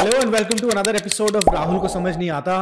Hello and welcome to another episode of Rahul को समझ नहीं आता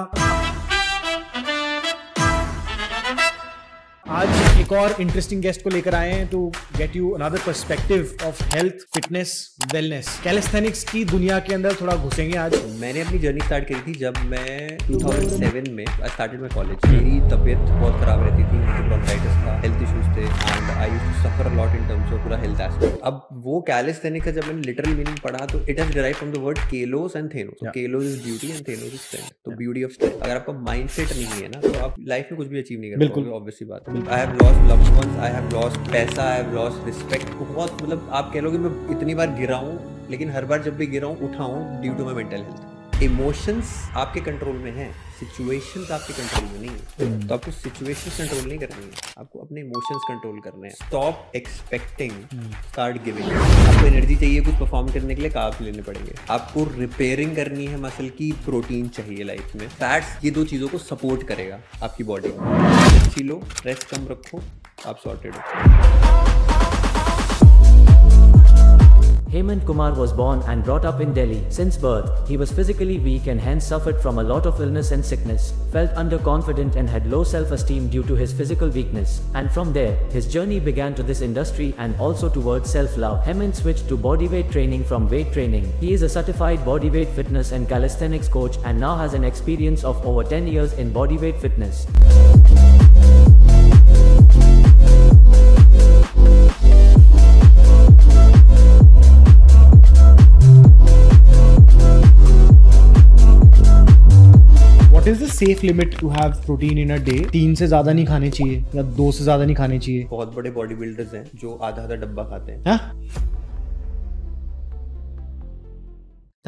आज एक और इंटरेस्टिंग गेस्ट को लेकर आए हैं to get you another perspective of health fitness wellness calisthenics की दुनिया के अंदर थोड़ा घुसेंगे आज मैंने अपनी जर्नी स्टार्ट करी थी जब मैं 2007 में आई स्टार्टेड माय कॉलेज मेरी तबीयत बहुत खराब रहती थी मुझे ब्रोंकाइटिस था हेल्थ इश्यूज थे and I use to suffer a lot in terms of पूरा हेल्थ एस्पेक्ट अब वो कैलिस कैलिस्थेनिक का जब मैंने लिटरल मीनिंग पढ़ा तो it has derive from the word kalos and sthenos kalos is beauty and sthenos is strength तो beauty of strength अगर आपका माइंडसेट नहीं है ना तो आप लाइफ में कुछ भी अचीव नहीं कर पाओगे ऑब्वियसली बात है I have lost loved ones I have lost पैसा आई हैव लॉस्ट रिस्पेक्ट बहुत मतलब आप कह लोगे मैं इतनी बार गिरा हूं लेकिन हर बार जब भी गिरा हूं उठा हूं due to my mental health emotions आपके कंट्रोल में है सिचुएशन आपके कंट्रोल में नहीं है हम्म। तो आपको सिचुएशन कंट्रोल नहीं करनी है आपको अपने इमोशंस कंट्रोल करने हैं स्टॉप एक्सपेक्टिंग स्टार्ट गिविंग आपको एनर्जी चाहिए कुछ परफॉर्म करने के लिए कार्ब्स लेने पड़ेंगे आपको रिपेयरिंग करनी है मसल की प्रोटीन चाहिए लाइफ में फैट्स ये दो चीज़ों को सपोर्ट करेगा आपकी बॉडी को अच्छी लो रेस्ट कम रखो आप सॉर्टेड हो Hemant Kumar was born and brought up in Delhi. Since birth, he was physically weak and hence suffered from a lot of illness and sickness, felt underconfident and had low self-esteem due to his physical weakness. And from there, his journey began to this industry and also towards self-love. Hemant switched to bodyweight training from weight training. He is a certified bodyweight fitness and calisthenics coach and now has an experience of over 10 years in bodyweight fitness. Is the safe limit to have protein in a day तीन से ज्यादा नहीं खाने चाहिए या दो से ज्यादा नहीं खाने चाहिए बहुत बड़े बॉडी बिल्डर्स हैं जो आधा आधा डब्बा खाते हैं हा?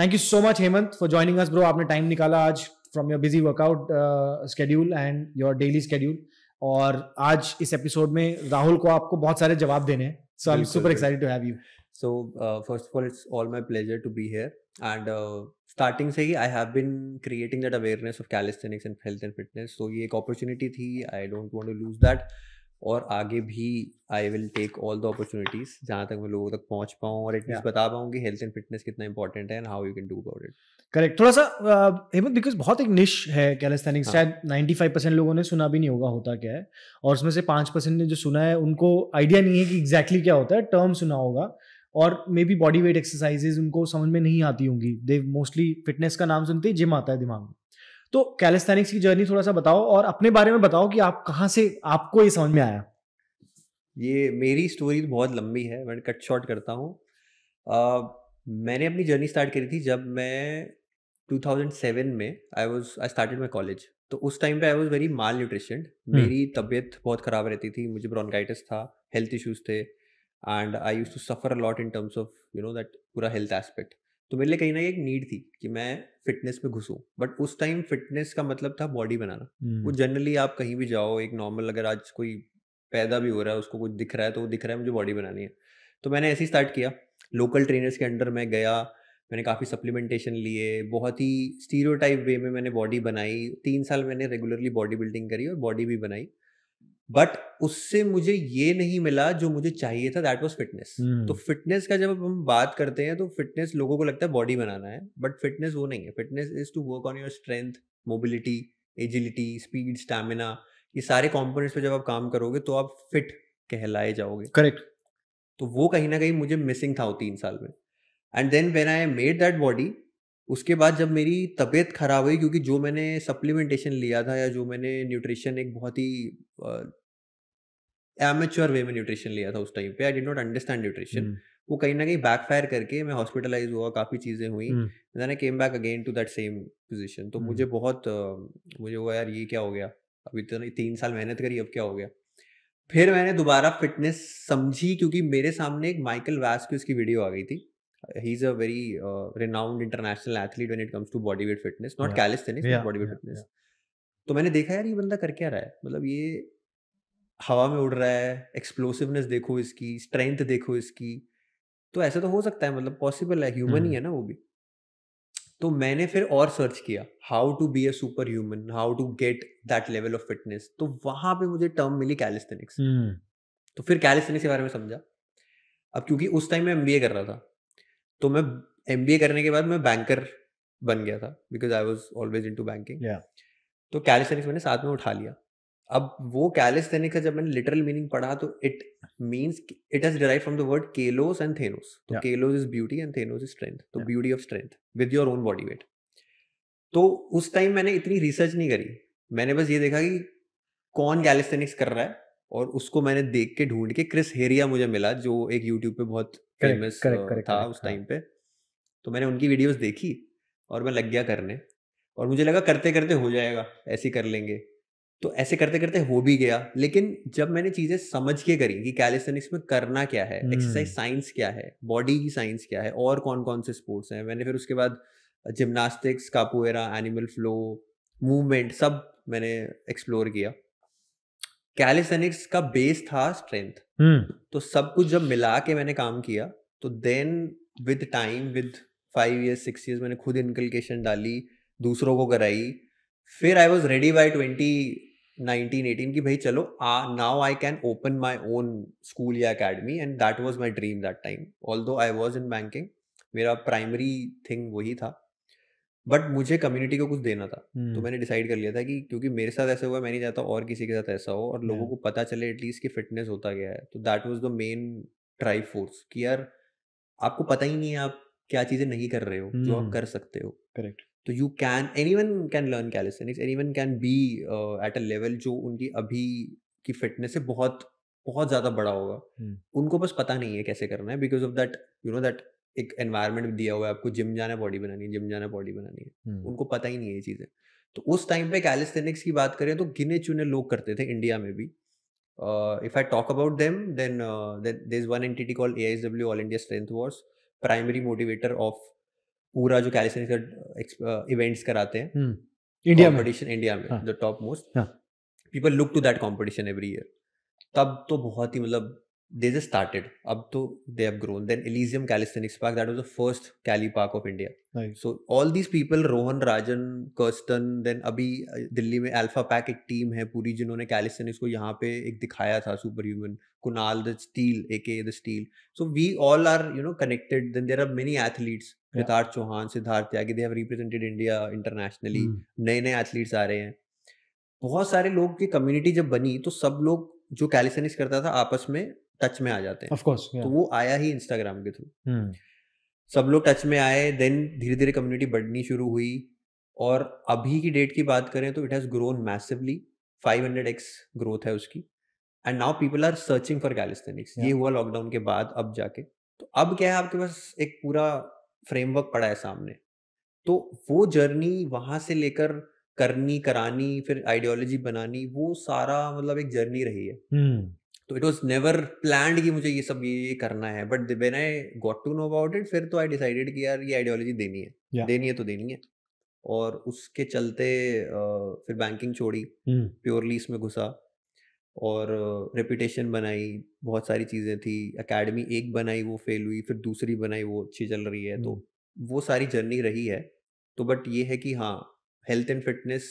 Thank you so much Hemant for joining us bro आपने टाइम निकाला आज from your busy workout schedule and your daily schedule और आज इस एपिसोड में राहुल को आपको बहुत सारे जवाब देने हैं so I am super excited to have you So, uh, first of all, it's all my pleasure to be here. And uh, starting से ही I have been creating that awareness of calisthenics and health and fitness तो ये एक opportunity थी I don't want to lose that और आगे भी I will take all the opportunities जहाँ तक मैं लोगों तक पहुँच पाऊँ और एटलीस्ट yeah. बता पाऊँ कि हेल्थ एंड फिटनेस कितना इंपॉर्टेंट है and how you can do about it correct थोड़ा सा हेमंत बिकॉज बहुत एक निश है कैलेस्थेनिक्स हाँ. शायद फाइव परसेंट लोगों ने सुना भी नहीं होगा होता क्या है और उसमें से पाँच परसेंट ने जो सुना है उनको आइडिया नहीं है कि एग्जैक्टली exactly क्या होता है टर्म सुना होगा और maybe body weight exercises उनको समझ में नहीं आती होंगी दे मोस्टली फिटनेस का नाम सुनते ही जिम आता है दिमाग में तो कैलिस्थेनिक्स की जर्नी थोड़ा सा बताओ और अपने बारे में बताओ कि आप कहाँ से आपको ये समझ में आया ये मेरी स्टोरी तो बहुत लंबी है मैं कट शॉर्ट करता हूँ मैंने अपनी जर्नी स्टार्ट करी थी जब मैं 2007 में I was I started my college तो उस टाइम पे I was very malnutrition मेरी तबीयत बहुत ख़राब रहती थी मुझे ब्रॉनकाइटिस था हेल्थ इश्यूज थे and I use to suffer a lot in terms of you know that पूरा हेल्थ एस्पेक्ट तो मेरे लिए कहीं ना कहीं एक नीड थी कि मैं फिटनेस में घुसूँ बट उस टाइम फिटनेस का मतलब था बॉडी बनाना hmm. वो जनरली हम्म। आप कहीं भी जाओ एक नॉर्मल अगर आज कोई पैदा भी हो रहा है उसको कुछ दिख रहा है तो वो दिख रहा है मुझे बॉडी बनानी है तो मैंने ऐसे ही स्टार्ट किया लोकल ट्रेनर्स के अंडर मैं गया मैंने काफ़ी सप्लीमेंटेशन लिए बहुत ही स्टीरियोटाइप वे में मैंने बॉडी बनाई तीन साल मैंने रेगुलरली बॉडी बिल्डिंग करी और बॉडी भी बनाई बट उससे मुझे ये नहीं मिला जो मुझे चाहिए था दैट वॉज फिटनेस तो फिटनेस का जब हम बात करते हैं तो फिटनेस लोगों को लगता है बॉडी बनाना है बट फिटनेस वो नहीं है fitness is to work on your strength mobility agility speed stamina ये सारे कॉम्पोनेंट्स पे जब आप काम करोगे तो आप फिट कहलाए जाओगे करेक्ट तो वो कहीं ना कहीं मुझे मिसिंग था वो तीन साल में and then when I made that body उसके बाद जब मेरी तबीयत खराब हुई क्योंकि जो मैंने सप्लीमेंटेशन लिया था या जो मैंने न्यूट्रिशन एक बहुत ही एमेच्योर वे में न्यूट्रिशन लिया था उस टाइम पे I did not understand nutrition वो कहीं ना कहीं बैकफायर करके मैं हॉस्पिटलाइज हुआ काफ़ी चीज़ें हुई मैंने came back again to that same position तो मुझे हम्म। बहुत मुझे हुआ यार ये क्या हो गया अब इतना तीन साल मेहनत करी अब क्या हो गया फिर मैंने दोबारा फिटनेस समझी क्योंकि मेरे सामने एक माइकल वैस की उसकी वीडियो आ गई थी he is a very renowned international athlete when it comes to body weight fitness not calisthenics body weight fitness तो मैंने देखा यार ये बंदा कर क्या रहा है मतलब ये हवा में उड़ रहा है एक्सप्लोसिवनेस देखो इसकी स्ट्रेंथ देखो इसकी तो ऐसा तो हो सकता है मतलब पॉसिबल है ह्यूमन ही हम्म। है ना वो भी तो मैंने फिर और सर्च किया how to be a super human how to get that level of fitness तो वहां पे मुझे टर्म मिली कैलिस्थेनिक्स हम्म। तो फिर कैलिस्थेनिक्स के बारे में समझा अब क्योंकि उस टाइम मैं एम कर रहा था तो मैं एम करने के बाद मैं बैंकर बन गया था because I was always into banking तो कैलिस्थेनिक्स मैंने साथ में उठा लिया अब वो कैलिस्थेनिक का जब मैंने लिटरल मीनिंग पढ़ा तो it mean it has derive from the word kalos and sthenos तो kalos is beauty and sthenos is strength तो beauty of strength with your own body weight तो उस टाइम मैंने इतनी रिसर्च नहीं करी मैंने बस ये देखा कि कौन कैलिस्थेनिक्स कर रहा है और उसको मैंने देख के ढूंढ के क्रिस हेरिया मुझे मिला जो एक यूट्यूब पे बहुत फेमस था correct, उस टाइम हाँ। पे तो मैंने उनकी वीडियोस देखी और मैं लग गया करने और मुझे लगा करते करते हो जाएगा ऐसे कर लेंगे तो ऐसे करते करते हो भी गया लेकिन जब मैंने चीजें समझ के करी कि कैलिस्थेनिक्स में करना क्या है एक्सरसाइज हम्म। साइंस क्या है बॉडी की साइंस क्या है और कौन कौन से स्पोर्ट्स हैं मैंने फिर उसके बाद gymnastics capoeira animal flow movement सब मैंने एक्सप्लोर किया कैलिस्थेनिक्स का बेस था स्ट्रेंथ हम्म। तो सब कुछ जब मिला के मैंने काम किया तो then with time with five years six years मैंने खुद इनकलकेशन डाली दूसरों को कराई फिर I was ready by twenty 1918 की भाई चलो now I can open my own school या academy and that was my dream that time although I was in banking मेरा प्राइमरी थिंग वही था बट मुझे कम्युनिटी को कुछ देना था hmm. तो हम्म। मैंने डिसाइड कर लिया था कि क्योंकि मेरे साथ ऐसा हुआ मैं नहीं चाहता और किसी के साथ ऐसा हो और लोगों हाँ। को पता चले एटलीस्ट कि फिटनेस होता गया है तो that was the main try force कि यार आपको पता ही नहीं है आप क्या चीज़ें नहीं कर रहे हो hmm. जो आप हम्म। कर सकते हो करेक्ट तो you can anyone can learn calisthenics anyone can be at a level जो उनकी अभी की फिटनेस से बहुत बहुत ज़्यादा बड़ा होगा hmm. उनको बस पता नहीं है कैसे करना है because of that you know that एक एनवायरनमेंट दिया हुआ है आपको जिम जाना है बॉडी बनानी है जिम जाना है बॉडी बनानी है hmm. उनको पता ही नहीं है ये चीज़ें तो उस टाइम पे कैलिस्थेनिक्स की बात करें तो गिने चुने लोग करते थे इंडिया में भी if I talk about them then there is one entity call A I W all India strength wars primary motivator of पूरा जो कैलिस इवेंट्स uh, कराते हैं इंडिया कॉम्पिटिशन इंडिया में the top most people look to that competition every year तब तो बहुत ही मतलब दे इज स्टार्टेड अब तो they have grown then Elysium calisthenics park that was the first cali park of India so all these people Rohan Rajan Kirsten then अभी दिल्ली में alpha pack एक team है पूरी जिन्होंने कैलिस्थेनिक्स को यहाँ पे एक दिखाया था super human Kunal the steel A K the steel so we all are you know connected then there are many athletes Kritarth yeah. Chauhan Siddharth Tyagi they have represented India internationally नए नए एथलीट्स आ रहे हैं बहुत सारे लोग की कम्युनिटी जब बनी तो सब लोग जो कैलिसनिक्स करता था आपस में टच में आ जाते हैं ऑफकोर्स yeah. तो वो आया ही इंस्टाग्राम के थ्रू hmm. सब लोग टच में आए देन धीरे धीरे कम्युनिटी बढ़नी शुरू हुई और अभी की डेट की बात करें तो it has grown massively 500x growth है उसकी and now people are searching for calisthenics ये हुआ लॉकडाउन के बाद अब जाके तो अब क्या है आपके पास एक पूरा फ्रेमवर्क पड़ा है सामने तो वो जर्नी वहां से लेकर करनी करानी फिर आइडियोलॉजी बनानी वो सारा मतलब एक जर्नी रही है hmm. तो इट वॉज नेवर प्लान कि मुझे ये सब ये, करना है but when I got to know about it फिर तो आई डिसाइडेड कि यार ये आइडियोलॉजी देनी है yeah. देनी है तो देनी है और उसके चलते फिर बैंकिंग छोड़ी प्योरली इसमें घुसा और रेपिटेशन बनाई बहुत सारी चीज़ें थी एकेडमी एक बनाई वो फेल हुई फिर दूसरी बनाई वो अच्छी चल रही है तो वो सारी जर्नी रही है तो बट ये है कि हाँ health and fitness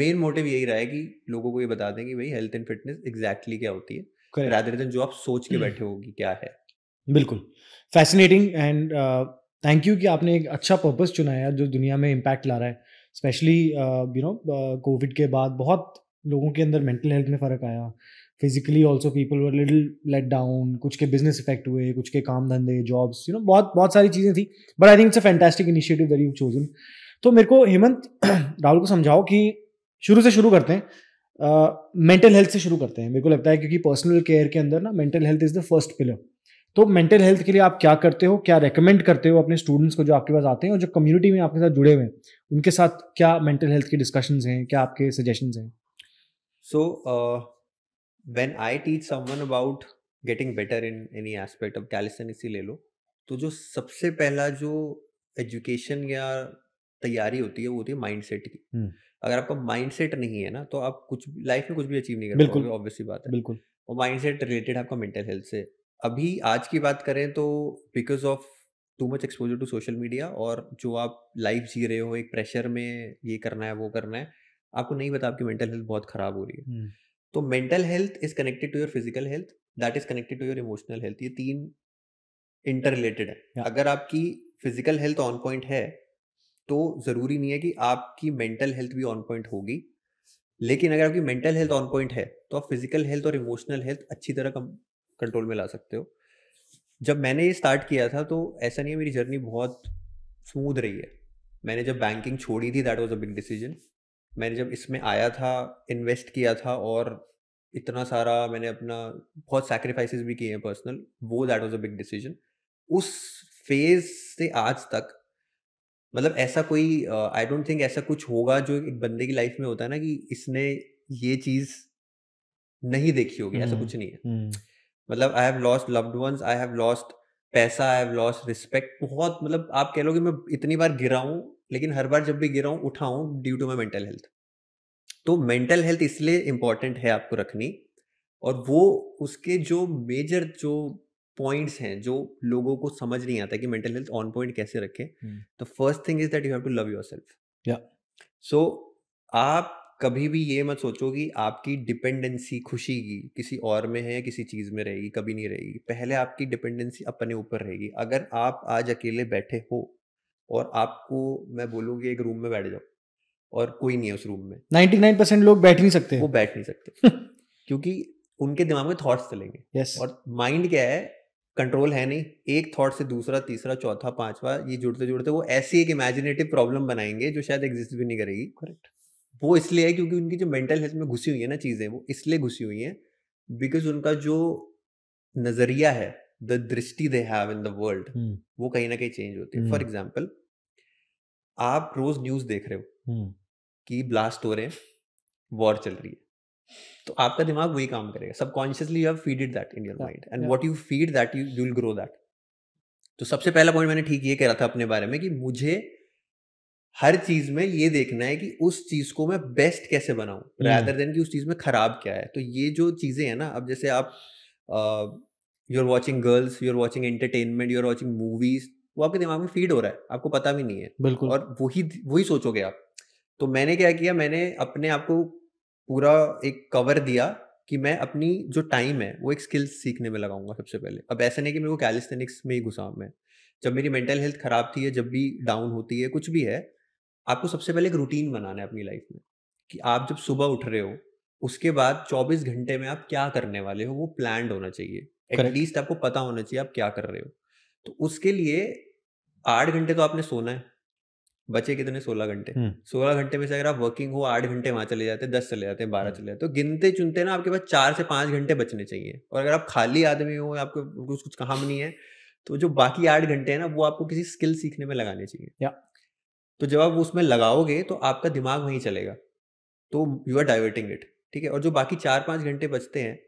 main motive यही रहा है कि लोगों को ये बता दें कि भाई हेल्थ एंड फिटनेस एग्जैक्टली क्या होती है रादर देन जो आप सोच के बैठे होगी क्या है बिल्कुल फैसिनेटिंग एंड थैंक यू कि आपने एक अच्छा पर्पस चुनाया जो दुनिया में इम्पैक्ट ला रहा है स्पेशली यू नो कोविड के बाद बहुत लोगों के अंदर मेंटल हेल्थ में फ़र्क आया physically also people were little let down कुछ के बिजनेस इफेक्ट हुए कुछ के काम धंधे जॉब्स यू नो बहुत बहुत सारी चीज़ें थी but I think it's a fantastic initiative very you chosen तो मेरे को हेमंत राहुल को समझाओ कि शुरू से शुरू करते हैं मेंटल हेल्थ से शुरू करते हैं मेरे को लगता है क्योंकि पर्सनल केयर के अंदर ना mental health is the first pillar तो मेंटल हेल्थ के लिए आप क्या करते हो क्या रेकमेंड करते हो अपने स्टूडेंट्स को जो आपके पास आते हैं और जो कम्युनिटी में आपके साथ जुड़े हुए हैं उनके साथ क्या मेंटल हेल्थ के डिस्कशंस हैं क्या आपके सजेशंस हैं So uh, when I teach someone about getting better in any aspect of calisthenics ही ले लो तो जो सबसे पहला जो एजुकेशन या तैयारी होती है वो होती है माइंडसेट की अगर आपका माइंडसेट नहीं है ना तो आप कुछ लाइफ में कुछ भी अचीव नहीं कर बिल्कुल ऑब्वियसली बात है बिल्कुल और माइंडसेट रिलेटेड आपका मेंटल हेल्थ से अभी आज की बात करें तो because of too much exposure to social media और जो आप लाइफ जी रहे हो एक प्रेशर में ये करना है वो करना है आपको नहीं पता आपकी मेंटल हेल्थ बहुत खराब हो रही है तो mental health is connected to your physical health that is connected to your emotional health ये तीन इंटर रिलेटेड है अगर आपकी फिजिकल हेल्थ ऑन पॉइंट है तो जरूरी नहीं है कि आपकी मेंटल हेल्थ भी ऑन पॉइंट होगी लेकिन अगर आपकी मेंटल हेल्थ ऑन पॉइंट है तो आप फिजिकल हेल्थ और इमोशनल हेल्थ अच्छी तरह कंट्रोल में ला सकते हो जब मैंने ये स्टार्ट किया था तो ऐसा नहीं है मेरी जर्नी बहुत स्मूथ रही है मैंने जब बैंकिंग छोड़ी थी that was a big decision मैंने जब इसमें आया था इन्वेस्ट किया था और इतना सारा मैंने अपना बहुत सैक्रिफाइसेस भी किए हैं पर्सनल वो that was a big decision उस फेज से आज तक मतलब ऐसा कोई आई डोंट थिंक ऐसा कुछ होगा जो एक बंदे की लाइफ में होता है ना कि इसने ये चीज नहीं देखी होगी ऐसा हम्म, कुछ नहीं है हम्म। मतलब I have lost loved ones I have lost पैसा आई हैव लॉस्ट रिस्पेक्ट बहुत मतलब आप कह लो कि मैं इतनी बार गिरा हूँ लेकिन हर बार जब भी गिरा हूँ उठा due to my mental health तो मेंटल हेल्थ इसलिए इम्पॉर्टेंट है आपको रखनी और वो उसके जो मेजर जो पॉइंट्स हैं जो लोगों को समझ नहीं आता कि मेंटल हेल्थ ऑन पॉइंट कैसे रखें तो first thing is that you have to love yourself so आप कभी भी ये मत सोचो कि आपकी डिपेंडेंसी खुशी की किसी और में है या किसी चीज़ में रहेगी कभी नहीं रहेगी पहले आपकी डिपेंडेंसी अपने ऊपर रहेगी अगर आप आज अकेले बैठे हो और आपको मैं बोलूंगी एक रूम में बैठ जाओ और कोई नहीं है उस रूम में नाइनटी नाइन परसेंट लोग बैठ नहीं सकते वो बैठ नहीं सकते क्योंकि उनके दिमाग में थॉट्स चलेंगे yes. और माइंड क्या है कंट्रोल है नहीं एक थॉट से दूसरा तीसरा चौथा पांचवा ये जुड़ते जुड़ते वो ऐसी एक इमेजिनेटिव प्रॉब्लम बनाएंगे जो शायद एग्जिस्ट भी नहीं करेगी करेक्ट वो इसलिए है क्योंकि उनकी जो मेंटल हेल्थ में घुसी हुई है ना चीज़ें वो इसलिए घुसी हुई है बिकॉज उनका जो नज़रिया है द दृष्टि they have in the world वो कहीं ना कहीं चेंज होती है फॉर एग्जाम्पल हम्म। आप रोज न्यूज देख रहे हो हम्म। कि ब्लास्ट हो रहे हैं वॉर चल रही है तो आपका दिमाग वही काम करेगा subconsciously you have it that in your mind and what you feed that you will grow that तो सबसे पहला पॉइंट मैंने ठीक ये कह रहा था अपने बारे में कि मुझे हर चीज में ये देखना है कि उस चीज को मैं बेस्ट कैसे बनाऊं रेदर हम्म। देन कि उस चीज में खराब क्या है तो ये जो चीजें हैं ना अब जैसे आप you are watching girls you are watching entertainment you are watching movies वो आपके दिमाग में फीड हो रहा है आपको पता भी नहीं है बिल्कुल और वही वही सोचोगे आप तो मैंने क्या किया मैंने अपने आप को पूरा एक कवर दिया कि मैं अपनी जो टाइम है वो एक स्किल्स सीखने में लगाऊंगा सबसे पहले अब ऐसा नहीं कि मेरे को कैलिस्थेनिक्स में ही घुसा मैं जब मेरी मेंटल हेल्थ खराब थी है जब भी डाउन होती है कुछ भी है आपको सबसे पहले एक रूटीन बनाना है अपनी लाइफ में कि आप जब सुबह उठ रहे हो उसके बाद 24 घंटे में आप क्या करने वाले हो वो प्लान होना चाहिए एटलीस्ट आपको पता होना चाहिए आप क्या कर रहे हो तो उसके लिए आठ घंटे तो आपने सोना है बचे कितने सोलह घंटे सोलह घंटे में से अगर आप वर्किंग हो आठ घंटे वहां चले जाते दस चले जाते बारह चले जाते तो गिनते चुनते ना आपके पास चार से पांच घंटे बचने चाहिए और अगर आप खाली आदमी हो आपको कुछ कुछ काम नहीं है तो जो बाकी आठ घंटे हैं ना वो आपको किसी स्किल सीखने में लगाने चाहिए या तो जब आप उसमें लगाओगे तो आपका दिमाग वहीं चलेगा तो यू आर डाइवर्टिंग इट ठीक है और जो बाकी चार पांच घंटे बचते हैं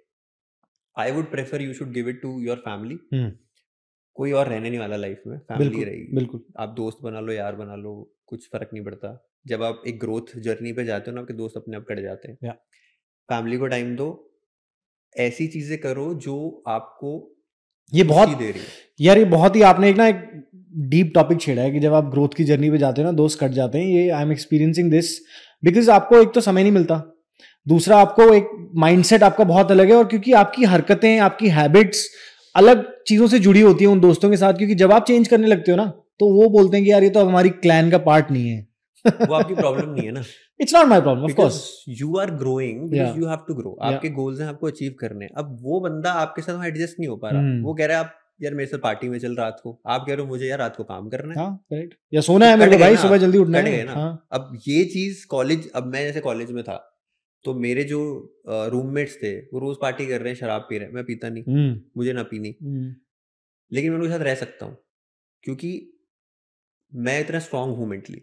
I would prefer you should give it to your family कोई और रहने नहीं वाला लाइफ में फैमिली रहेगी बिल्कुल आप दोस्त बना लो यार बना लो कुछ फर्क नहीं पड़ता जब आप एक ग्रोथ जर्नी पे जाते हो ना आपके दोस्त अपने आप कट जाते हैं फैमिली को टाइम दो ऐसी चीजें करो जो आपको ये बहुत दे रही है यार ये बहुत ही आपने एक ना एक डीप टॉपिक छेड़ा है कि जब आप ग्रोथ की जर्नी पे जाते हो ना दोस्त कट जाते हैं ये I am experiencing this because आपको एक तो समय नहीं मिलता दूसरा आपको एक माइंडसेट आपका बहुत अलग है और क्योंकि आपकी हरकतें आपकी हैबिट्स अलग चीजों से जुड़ी होती है उन दोस्तों के साथ क्योंकि जब आप चेंज करने लगते हो ना तो वो बोलते हैं कि यार ये तो अब हमारी क्लैन का पार्ट नहीं है वो आपकी प्रॉब्लम नहीं है ना it's not my problem you are growing you have to grow आपके गोल्स हैं आपको अचीव करने अब वो बंदा आपके साथ वहां एडजस्ट नहीं हो पा रहा hmm. वो कह रहे आप यार मेरे साथ पार्टी में चल रात को आप कह रहे हो मुझे यार रात को काम करना है हाँ, या सोना है मेरे भाई सुबह जल्दी उठना है ना हाँ। अब ये चीज कॉलेज अब मैं जैसे कॉलेज में था तो मेरे जो रूममेट्स थे वो रोज पार्टी कर रहे हैं शराब पी रहे हैं मैं पीता नहीं मुझे ना पीनी लेकिन मैं उनके साथ रह सकता हूँ क्योंकि मैं इतना स्ट्रांग हूँ मेंटली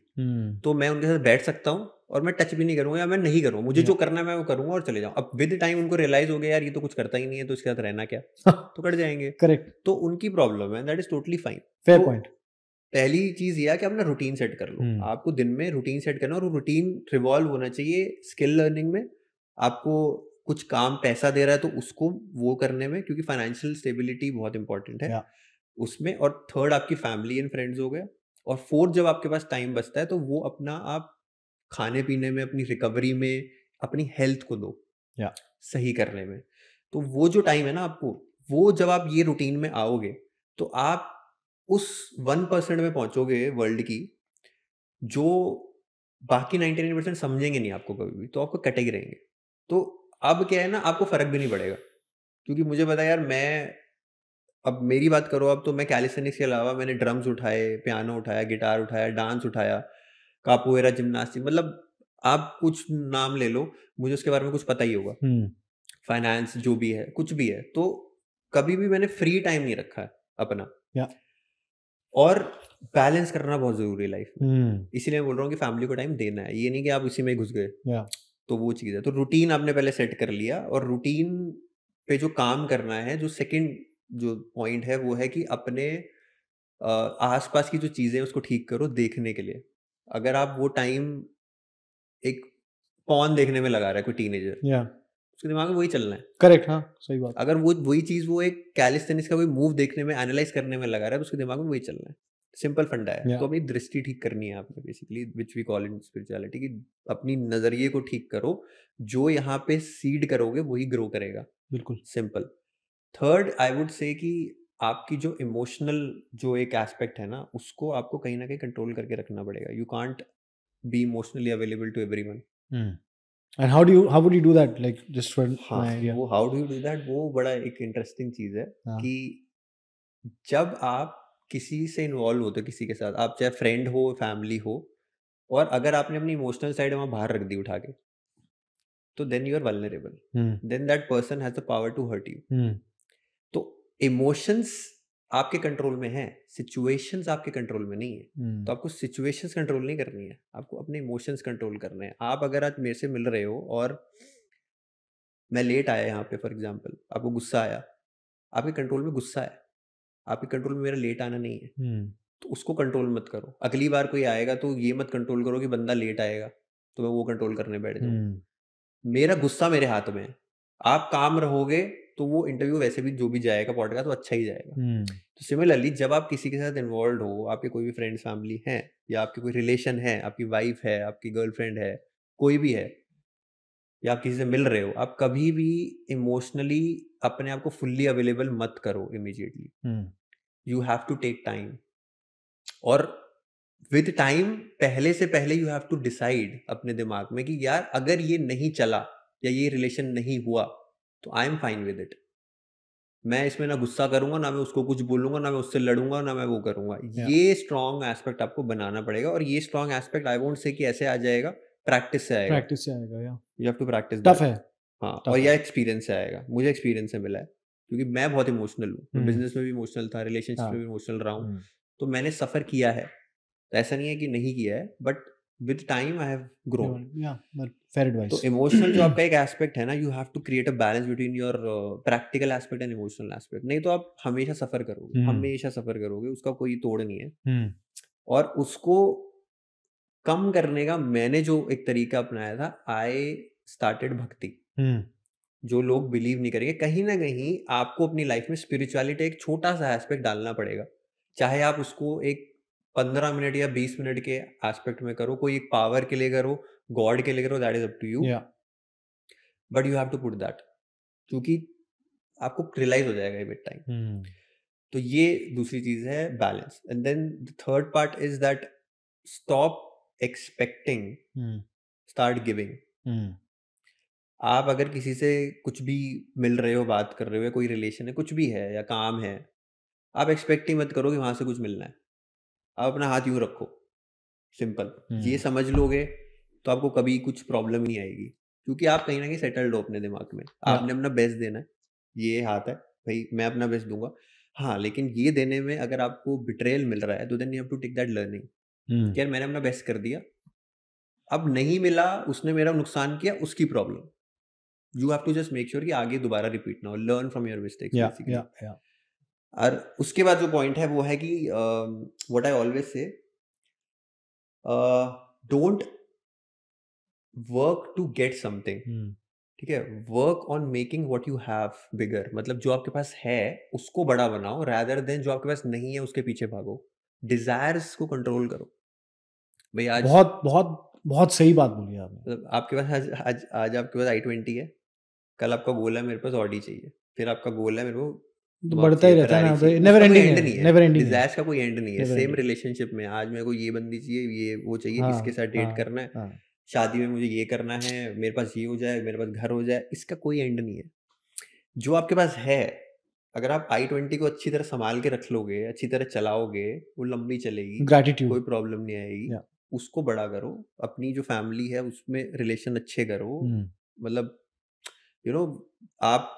तो मैं उनके साथ बैठ सकता हूँ और मैं टच भी नहीं करूंगा या मैं नहीं करूंगा मुझे जो करना है मैं वो करूंगा और चले जाऊँ अब विद टाइम उनको रियलाइज हो गया यार ये तो कुछ करता ही नहीं है तो इसके साथ रहना क्या हाँ। तो कट जाएंगे करेक्ट तो उनकी प्रॉब्लम है that is totally fine fair point पहली चीज यह कि अपना रूटीन सेट कर लो हम्म। आपको दिन में रूटीन सेट करना और रूटीन रिवॉल्व होना चाहिए स्किल लर्निंग में आपको कुछ काम पैसा दे रहा है तो उसको वो करने में क्योंकि फाइनेंशियल स्टेबिलिटी बहुत इंपॉर्टेंट है उसमें और थर्ड आपकी फैमिली एंड फ्रेंड्स हो गए और फोर्थ जब आपके पास टाइम बचता है तो वो अपना आप खाने पीने में अपनी रिकवरी में अपनी हेल्थ को दो या सही करने में तो वो जो टाइम है ना आपको वो जब आप ये रूटीन में आओगे तो आप उस वन परसेंट में पहुंचोगे वर्ल्ड की जो बाकी नाइन्टी नाइन परसेंट समझेंगे नहीं आपको कभी भी तो आपको कटे रहेंगे तो अब क्या है ना आपको फर्क भी नहीं पड़ेगा क्योंकि मुझे पता यार मैं अब मेरी बात करो अब तो मैं कैलिसनिक्स के अलावा मैंने ड्रम्स उठाए पियानो उठाया गिटार उठाया डांस उठाया कापोएरा जिमनास्टिक मतलब आप कुछ नाम ले लो मुझे उसके बारे में कुछ पता ही होगा फाइनेंस हम्म। जो भी है कुछ भी है तो कभी भी मैंने फ्री टाइम नहीं रखा है अपना yeah. और बैलेंस करना बहुत जरूरी है लाइफ में हम्म। इसीलिए मैं बोल रहा हूँ कि फैमिली को टाइम देना है ये नहीं कि आप इसी में घुस गए तो वो चीज़ है तो रूटीन आपने पहले सेट कर लिया और रूटीन पे जो काम करना है जो सेकंड जो पॉइंट है वो है कि अपने आसपास की जो चीज़ें उसको ठीक करो देखने के लिए अगर आप वो टाइम एक पॉन देखने में लगा रहा है कोई टीनेजर उसके दिमाग में वही चल रहा है करेक्ट हाँ सही बात अगर वो वही चीज़ वो एक कैलिस्थेनिस का कोई मूव देखने में एनालाइज करने में लगा रहा है तो उसके दिमाग में वही चल रहा है सिंपल फंडा है तो अपनी दृष्टि ठीक करनी है आपने basically which we call in spirituality की अपनी नजरिए को ठीक करो जो यहाँ पे सीड करोगे वही ग्रो करेगा बिल्कुल सिंपल थर्ड आई वुड से कि आपकी जो इमोशनल जो एक एस्पेक्ट है ना उसको आपको कहीं ना कहीं कंट्रोल करके रखना पड़ेगा you can't be emotionally available to everyone and how do you how would you do that like just for my idea वो how do you do that वो बड़ा एक इंटरेस्टिंग चीज है हाँ. कि जब आप किसी से इन्वॉल्व होते हो किसी के साथ आप चाहे फ्रेंड हो फैमिली हो और अगर आपने अपनी इमोशनल साइड वहां बाहर रख दी उठा के तो then you are vulnerable then that person has the power to hurt you तो इमोशंस आपके कंट्रोल में है सिचुएशंस आपके कंट्रोल में नहीं है hmm. तो आपको सिचुएशंस कंट्रोल नहीं करनी है आपको अपने इमोशंस कंट्रोल करने हैं आप अगर आज मेरे से मिल रहे हो और मैं लेट आया यहाँ पे फॉर एग्जाम्पल आपको गुस्सा आया आपके कंट्रोल में गुस्सा है आपके कंट्रोल में मेरा लेट आना नहीं है hmm. तो उसको कंट्रोल मत करो अगली बार कोई आएगा तो ये मत कंट्रोल करो कि बंदा लेट आएगा तो मैं वो कंट्रोल करने बैठ जाऊँ hmm. मेरा गुस्सा मेरे हाथ में है आप काम रहोगे तो वो इंटरव्यू वैसे भी जो भी जाएगा पॉडकास्ट तो अच्छा ही जाएगा हम्म। तो सिमिलरली जब आप किसी के साथ इन्वॉल्व हो आपके कोई भी फ्रेंड फैमिली है या आपके कोई रिलेशन है आपकी वाइफ है आपकी गर्लफ्रेंड है कोई भी है या आप किसी से मिल रहे हो आप कभी भी इमोशनली अपने आप को फुल्ली अवेलेबल मत करो immediately you have to take time और विद टाइम पहले से पहले यू हैव टू डिसाइड अपने दिमाग में कि यार अगर ये नहीं चला या ये रिलेशन नहीं हुआ तो I am fine with it मैं इसमें ना गुस्सा करूंगा ना मैं उसको कुछ बोलूंगा ना मैं उससे लड़ूंगा ना मैं वो करूंगा yeah. ये स्ट्रॉन्ग एस्पेक्ट आपको बनाना पड़ेगा और ये स्ट्रॉन्ग एस्पेक्ट आई वोट से कि ऐसे आ जाएगा प्रैक्टिस से आएगा प्रैक्टिस से आएगा you have to practice tough है हाँ और यह एक्सपीरियंस से आएगा मुझे एक्सपीरियंस से मिला है क्योंकि मैं बहुत इमोशनल हूँ बिजनेस हम्म। में भी इमोशनल था रिलेशनशिप हाँ। में भी इमोशनल रहा हूँ हम्म। तो मैंने सफर किया है ऐसा नहीं है कि नहीं किया है but with time I have grown fair advice तो इमोशनल जो आपका एक एस्पेक्ट है ना you have to create a balance between your practical aspect and emotional aspect नहीं तो आप हमेशा सफर करोगे hmm. हमेशा सफर करोगे उसका कोई तोड़ नहीं है hmm. और उसको कम करने का मैंने जो एक तरीका अपनाया था आई स्टार्टेड भक्ति hmm. जो लोग बिलीव नहीं करेंगे कहीं ना कहीं आपको अपनी लाइफ में स्पिरिचुअलिटी एक छोटा सा एस्पेक्ट डालना पड़ेगा चाहे आप उसको एक पंद्रह मिनट या बीस मिनट के एस्पेक्ट में करो कोई एक पावर के लिए करो गॉड के लिए करो that is up to you but you have to put that क्योंकि आपको रियलाइज हो जाएगा विद टाइम हम्म। तो ये दूसरी चीज है balance and then the third part is that stop expecting hmm. Start giving hmm. आप अगर किसी से कुछ भी मिल रहे हो बात कर रहे हो या कोई रिलेशन है कुछ भी है या काम है आप एक्सपेक्ट ही मत करो कि वहां से कुछ मिलना है आप अपना हाथ यूं रखो सिंपल ये हम्म। समझ लोगे तो आपको कभी कुछ प्रॉब्लम नहीं आएगी क्योंकि आप कहीं ना कहीं सेटल्ड हो अपने दिमाग में हाँ। आपने अपना बेस्ट देना है ये हाथ है भाई मैं अपना बेस्ट दूंगा हाँ लेकिन ये देने में अगर आपको बिट्रेल मिल रहा है तो then you have to take that learning यार मैंने अपना बेस्ट कर दिया अब नहीं मिला उसने मेरा नुकसान किया उसकी problem you have to just make sure कि आगे दोबारा रिपीट ना हो लर्न फ्रॉम योर मिस्टेक्स और उसके बाद जो पॉइंट है वो है कि what I always say don't work to get something ठीक है work on making what you have bigger मतलब जो आपके पास है उसको बड़ा बनाओ रैदर देन जो आपके पास नहीं है उसके पीछे भागो डिजायर्स को कंट्रोल करो भाई आज बहुत बहुत बहुत सही बात बोली आपने मतलब आपके पास आज आज आज आपके पास आई ट्वेंटी है कल आपका गोल है मेरे पास ऑडी चाहिए फिर आपका गोल है मेरे को तो बढ़ता ही रहता है ना नेवर तो एंडिंग है नेवर एंडिंग डिजायर्स का कोई एंड नहीं है सेम रिलेशनशिप में आज मेरे को ये बंदी चाहिए ये वो चाहिए हाँ, इसके साथ डेट हाँ, करना है हाँ। शादी में मुझे ये करना है मेरे पास ये हो जाए मेरे पास घर हो जाए इसका कोई एंड नहीं है जो आपके पास है अगर आप आई ट्वेंटी को अच्छी तरह संभाल के रख लोगे अच्छी तरह चलाओगे वो लंबी चलेगी ग्रेटिट्यूड कोई प्रॉब्लम नहीं आएगी yeah. उसको बड़ा करो अपनी जो फैमिली है उसमें रिलेशन अच्छे करो हम्म। मतलब यू नो आप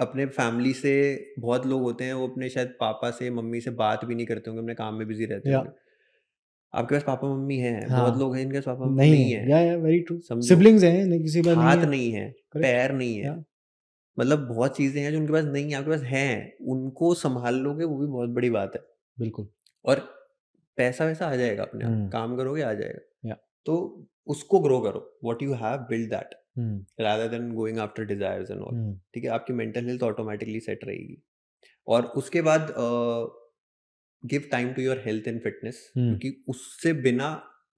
अपने फैमिली से बहुत लोग होते हैं वो अपने शायद पापा से मम्मी से बात भी नहीं करते होंगे अपने काम में बिजी रहते हैं आपके पास पापा मम्मी हैं हाँ। बहुत लोग हैं इनके पापा मम्मी नहीं, नहीं है या या वेरी ट्रू हैं नहीं किसी हाथ नहीं है, नहीं है पैर नहीं है मतलब बहुत चीजें हैं जो उनके पास नहीं है आपके पास हैं उनको संभाल लोगे वो भी बहुत बड़ी बात है बिल्कुल और पैसा वैसा आ जाएगा अपने हम्म। काम करोगे आ जाएगा तो उसको ग्रो करो what you have build that rather than going after desires and all ठीक है आपकी मेंटल हेल्थ ऑटोमेटिकली सेट रहेगी और उसके बाद give time to your health and fitness क्योंकि उससे बिना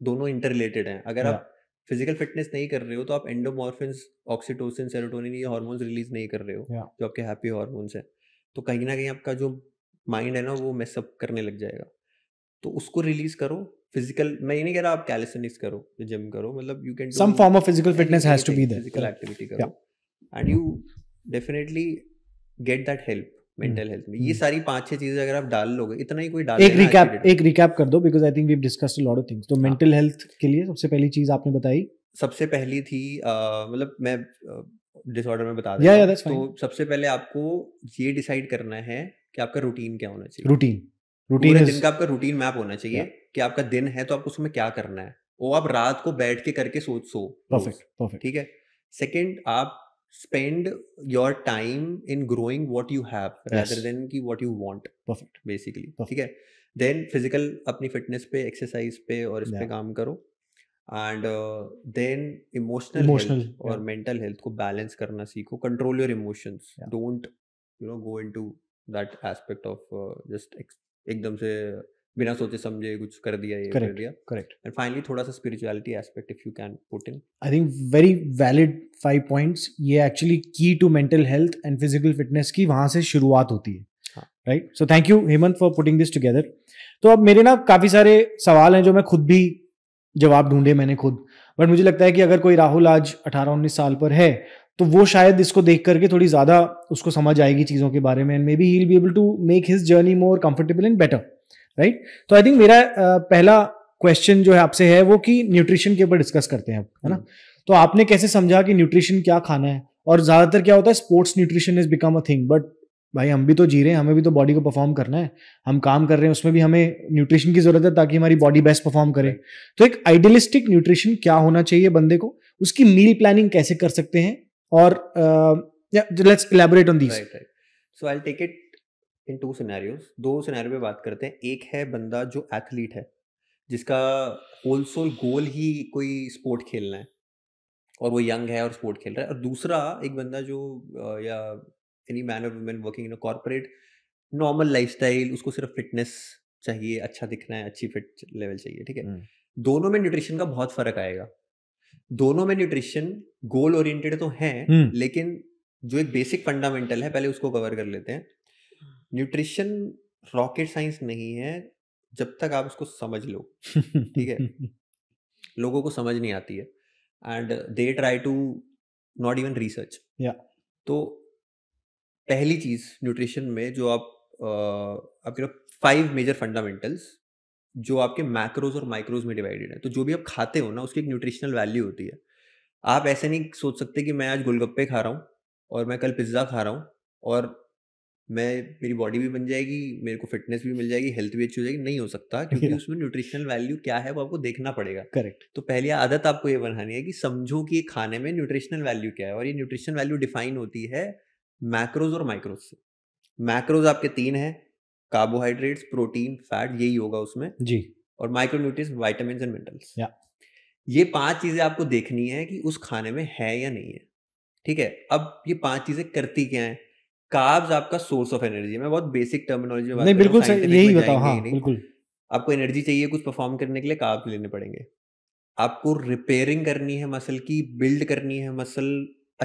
दोनों इंटर रिलेटेड हैं अगर आप फिजिकल फिटनेस नहीं कर रहे हो तो आप एंडोमॉर्फिन ऑक्सीटोसिन सेरोटोनिन ये हॉर्मोन्स रिलीज नहीं कर रहे हो yeah. जो आपके हैप्पी हॉर्मोन्स हैं तो कहीं ना कहीं आपका जो माइंड है ना वो मेसअप करने लग जाएगा तो उसको रिलीज करो फिजिकल मैं ये नहीं कह रहा आप कैलिसनिक्स करो जिम करो मतलब you can some form of physical fitness has to be there physical activity करो and you definitely get that help mental health में ये hmm. सारी पांच छह चीजें अगर आप डाल लोगे इतना ही कोई डाल एक रिकैप एक रिकैप कर दो because I think we have discussed a lot of things तो मेंटल हाँ। हेल्थ के लिए सबसे पहली चीज आपने बताई सबसे पहली थी मतलब मैं डिसऑर्डर में बता yeah, yeah, तो सबसे पहले आपको ये डिसाइड करना है कि आपका रूटीन क्या होना चाहिए रूटीन रूटीन दिन का आपका रूटीन मैप होना चाहिए कि आपका दिन है तो आपको उसमें क्या करना है वो आप रात को बैठ के करके सोच सो परफेक्ट परफेक्ट ठीक है सेकंड आप spend your time in growing what you have rather than कि what you want perfect basically ठीक है देन फिजिकल अपनी फिटनेस पे एक्सरसाइज पे और इस yeah. पे काम करो एंड देन इमोशनल इमोशनल और मेंटल हेल्थ को बैलेंस करना सीखो control your emotions don't you know go into that aspect of just एकदम से बिना सोचे समझे कुछ कर दिया ये correct, कर दिया करेक्ट एंड फाइनली थोड़ा सा spirituality aspect if you can put in I think very valid five points ये actually key to mental health and physical fitness की वहां से शुरुआत होती है right so thank you Hemant for putting this together तो अब मेरे ना काफी सारे सवाल हैं जो मैं खुद भी जवाब ढूंढे मैंने खुद बट मुझे लगता है कि अगर कोई राहुल आज 18 उन्नीस साल पर है तो वो शायद इसको देख करके थोड़ी ज्यादा उसको समझ आएगी चीजों के बारे में and maybe he be able to make his journey more comfortable and better right तो आई थिंक मेरा पहला क्वेश्चन जो है आपसे है वो कि न्यूट्रिशन के ऊपर डिस्कस करते हैं है ना तो आपने कैसे समझा कि न्यूट्रिशन क्या खाना है और ज्यादातर क्या होता है sports nutrition is become a thing but भाई हम भी तो जी रहे हैं हमें भी तो बॉडी को परफॉर्म करना है हम काम कर रहे हैं उसमें भी हमें न्यूट्रिशन की जरूरत है ताकि हमारी बॉडी बेस्ट परफॉर्म करे तो एक आइडियलिस्टिक न्यूट्रिशन क्या होना चाहिए बंदे को उसकी मील प्लानिंग कैसे कर सकते हैं और let's elaborate on this so I take it in two scenarios दो सिनेरियो पे बात करते हैं एक है बंदा जो एथलीट है जिसका होल सोल गोल ही कोई स्पोर्ट खेलना है और वो यंग है और स्पोर्ट खेल रहा है और दूसरा एक बंदा जो या एनी मैन और woman working in a corporate normal lifestyle उसको सिर्फ फिटनेस चाहिए अच्छा दिखना है अच्छी फिट लेवल चाहिए ठीक है हम्म। दोनों में न्यूट्रिशन का बहुत फर्क आएगा दोनों में न्यूट्रिशन गोल ओरिएंटेड तो है हम्म। लेकिन जो एक बेसिक फंडामेंटल है पहले उसको कवर कर लेते हैं न्यूट्रिशन रॉकेट साइंस नहीं है जब तक आप उसको समझ लो ठीक है लोगों को समझ नहीं आती है and they try to not even research तो पहली चीज न्यूट्रिशन में जो आप आपके फाइव मेजर फंडामेंटल्स जो आपके मैक्रोज और माइक्रोज में डिवाइडेड है तो जो भी आप खाते हो ना उसकी एक न्यूट्रिशनल वैल्यू होती है आप ऐसे नहीं सोच सकते कि मैं आज गोलगप्पे खा रहा हूँ और मैं कल पिज्ज़ा खा रहा हूँ और मैं मेरी बॉडी भी बन जाएगी मेरे को फिटनेस भी मिल जाएगी हेल्थ भी अच्छी हो जाएगी नहीं हो सकता क्योंकि yeah. उसमें न्यूट्रिशनल वैल्यू क्या है वो आपको देखना पड़ेगा करेक्ट तो पहली आदत आपको ये बनानी है कि समझो कि खाने में न्यूट्रिशनल वैल्यू क्या है और ये न्यूट्रिशन वैल्यू डिफाइन होती है मैक्रोज और माइक्रोज से मैक्रोज आपके तीन है कार्बोहाइड्रेट्स प्रोटीन फैट यही होगा उसमें जी और माइक्रोन्यूट्रिय वाइटामिन एंड मिनरल्स ये पांच चीजें आपको देखनी है कि उस खाने में है या नहीं है ठीक है अब ये पांच चीजें करती क्या है कार्ब्स आपका सोर्स ऑफ एनर्जी है मैं बहुत बेसिक टर्मिनोलॉजी में हाँ, नहीं बिल्कुल यही बताओ हाँ बिल्कुल आपको एनर्जी चाहिए कुछ परफॉर्म करने के लिए कार्ब्स लेने पड़ेंगे आपको रिपेयरिंग करनी है मसल की बिल्ड करनी है मसल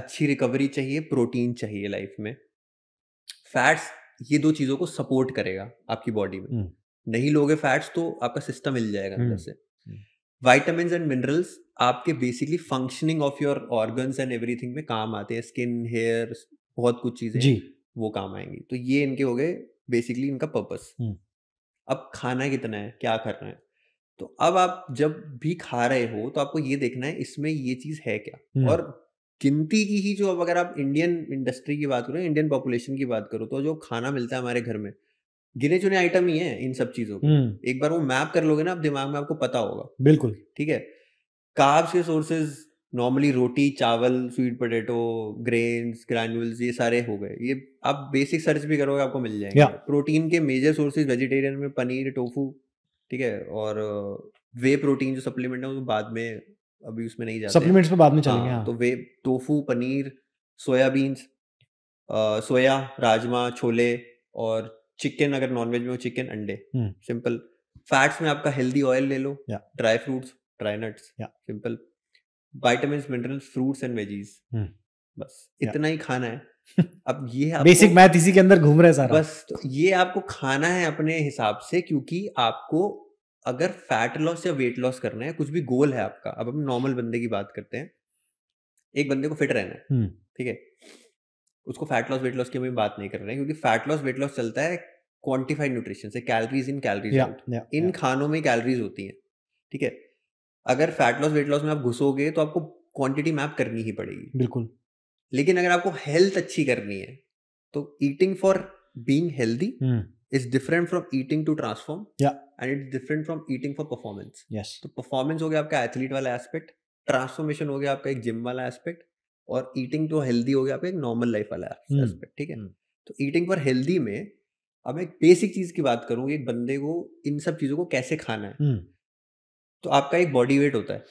अच्छी रिकवरी चाहिए प्रोटीन चाहिए लाइफ में फैट्स ये दो चीज़ों को सपोर्ट करेगा आपकी बॉडी में हम्म। नहीं लोगे फैट्स तो आपका सिस्टम हिल जाएगा अंदर हम्म। से वाइटामिन एंड मिनरल्स आपके basically functioning of your organs and everything में काम आते हैं स्किन हेयर बहुत कुछ चीज़ें वो काम आएंगी तो ये इनके हो गए बेसिकली इनका पर्पस अब खाना कितना है क्या करना है तो अब आप जब भी खा रहे हो तो आपको ये देखना है इसमें ये चीज है क्या और गिनती की ही जो अब अगर आप इंडियन इंडस्ट्री की बात करो इंडियन पॉपुलेशन की बात करो तो जो खाना मिलता है हमारे घर में गिने चुने आइटम ही है इन सब चीजों का एक बार वो मैप कर लोगे ना आप दिमाग में आपको पता होगा बिल्कुल ठीक है काब्स के सोर्सेज नॉर्मली रोटी चावल स्वीट पोटेटो ग्रेन्स ग्रैनुअल्स ये सारे हो गए ये आप बेसिक सर्च भी करोगे आपको मिल जाएंगे yeah. प्रोटीन के मेजर सोर्सेज वेजिटेरियन में पनीर टोफू ठीक है और वे प्रोटीन जो सप्लीमेंट है वो बाद में अभी उसमें नहीं जाते सप्लीमेंट्स तो बाद में चलेंगे हाँ, हाँ, तो वे tofu paneer soybean soya rajma chole और चिकन अगर नॉनवेज में हो चिकन अंडे हम्म। सिंपल फैट्स में आपका हेल्दी ऑयल ले लो dry fruits dry nuts simple vitamin minerals fruits and veggies बस इतना ही खाना है अब ये बेसिक मैथ इसी के अंदर घूम रहा है सारा बस तो ये आपको खाना है अपने हिसाब से क्योंकि आपको अगर फैट लॉस या वेट लॉस करना है कुछ भी गोल है आपका अब हम नॉर्मल बंदे की बात करते हैं एक बंदे को फिट रहना है hmm. ठीक है उसको फैट लॉस वेट लॉस की हम बात नहीं कर रहे हैं क्योंकि फैट लॉस वेट लॉस चलता है क्वांटिफाइड न्यूट्रिशन से कैलोरीज इन कैलरीज इन खानों में कैलरीज होती है ठीक है अगर फैट लॉस वेट लॉस में आप घुसोगे तो आपको क्वांटिटी मैप करनी ही पड़ेगी बिल्कुल लेकिन अगर आपको हेल्थ अच्छी करनी है तो eating for being healthy is different from eating to transform and it's different from eating for performance yes तो परफॉर्मेंस हो गया आपका एथलीट वाला एस्पेक्ट ट्रांसफॉर्मेशन हो गया आपका एक जिम वाला एस्पेक्ट और ईटिंग टू हेल्दी हो गया आपका एक नॉर्मल लाइफ वाला एस्पेक्ट हम्म। ठीक है हम्म। तो ईटिंग फॉर हेल्दी में अब एक बेसिक चीज की बात करूँ एक बंदे को इन सब चीजों को कैसे खाना है हम्म। तो आपका एक बॉडी वेट होता है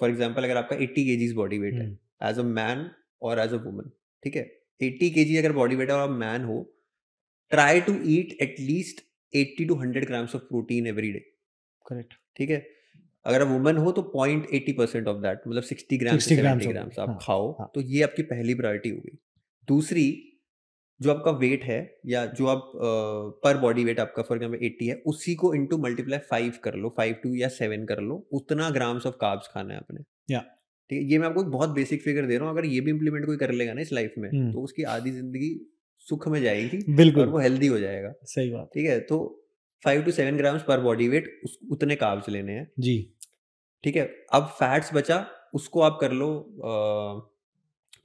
फॉर एग्जाम्पल अगर आपका एट्टी के बॉडी वेट है एज अ मैन और एज अ वुमन ठीक है एट्टी के अगर बॉडी वेट है और आप मैन हो try to eat at least eighty to hundred grams of protein every day correct ठीक है अगर आप वुमन हो तो point eighty percent of that मतलब सिक्सटी ग्राम सिक्सटी ग्राम्स आप हाँ, खाओ हाँ. तो ये आपकी पहली प्रायोरिटी होगी दूसरी जो आपका वेट है या जो आप पर बॉडी वेट आपका फॉर एग्जाम्पल एट्टी है उसी को इंटू मल्टीप्लाई फाइव कर लो फाइव टू या सेवन कर लो उतना ग्राम्स ऑफ कार्ब्स खाना है आपने yeah. ठीक है ये मैं आपको बहुत बेसिक फिगर दे रहा हूँ अगर ये भी इम्प्लीमेंट कोई कर लेगा ना इस लाइफ में hmm. तो उसकी आधी जिंदगी सुख में जाएगी बिल्कुल वो हेल्दी हो जाएगा सही बात ठीक है तो five to seven grams per body weight उतने काब्स लेने हैं जी ठीक है अब फैट्स बचा उसको आप कर लो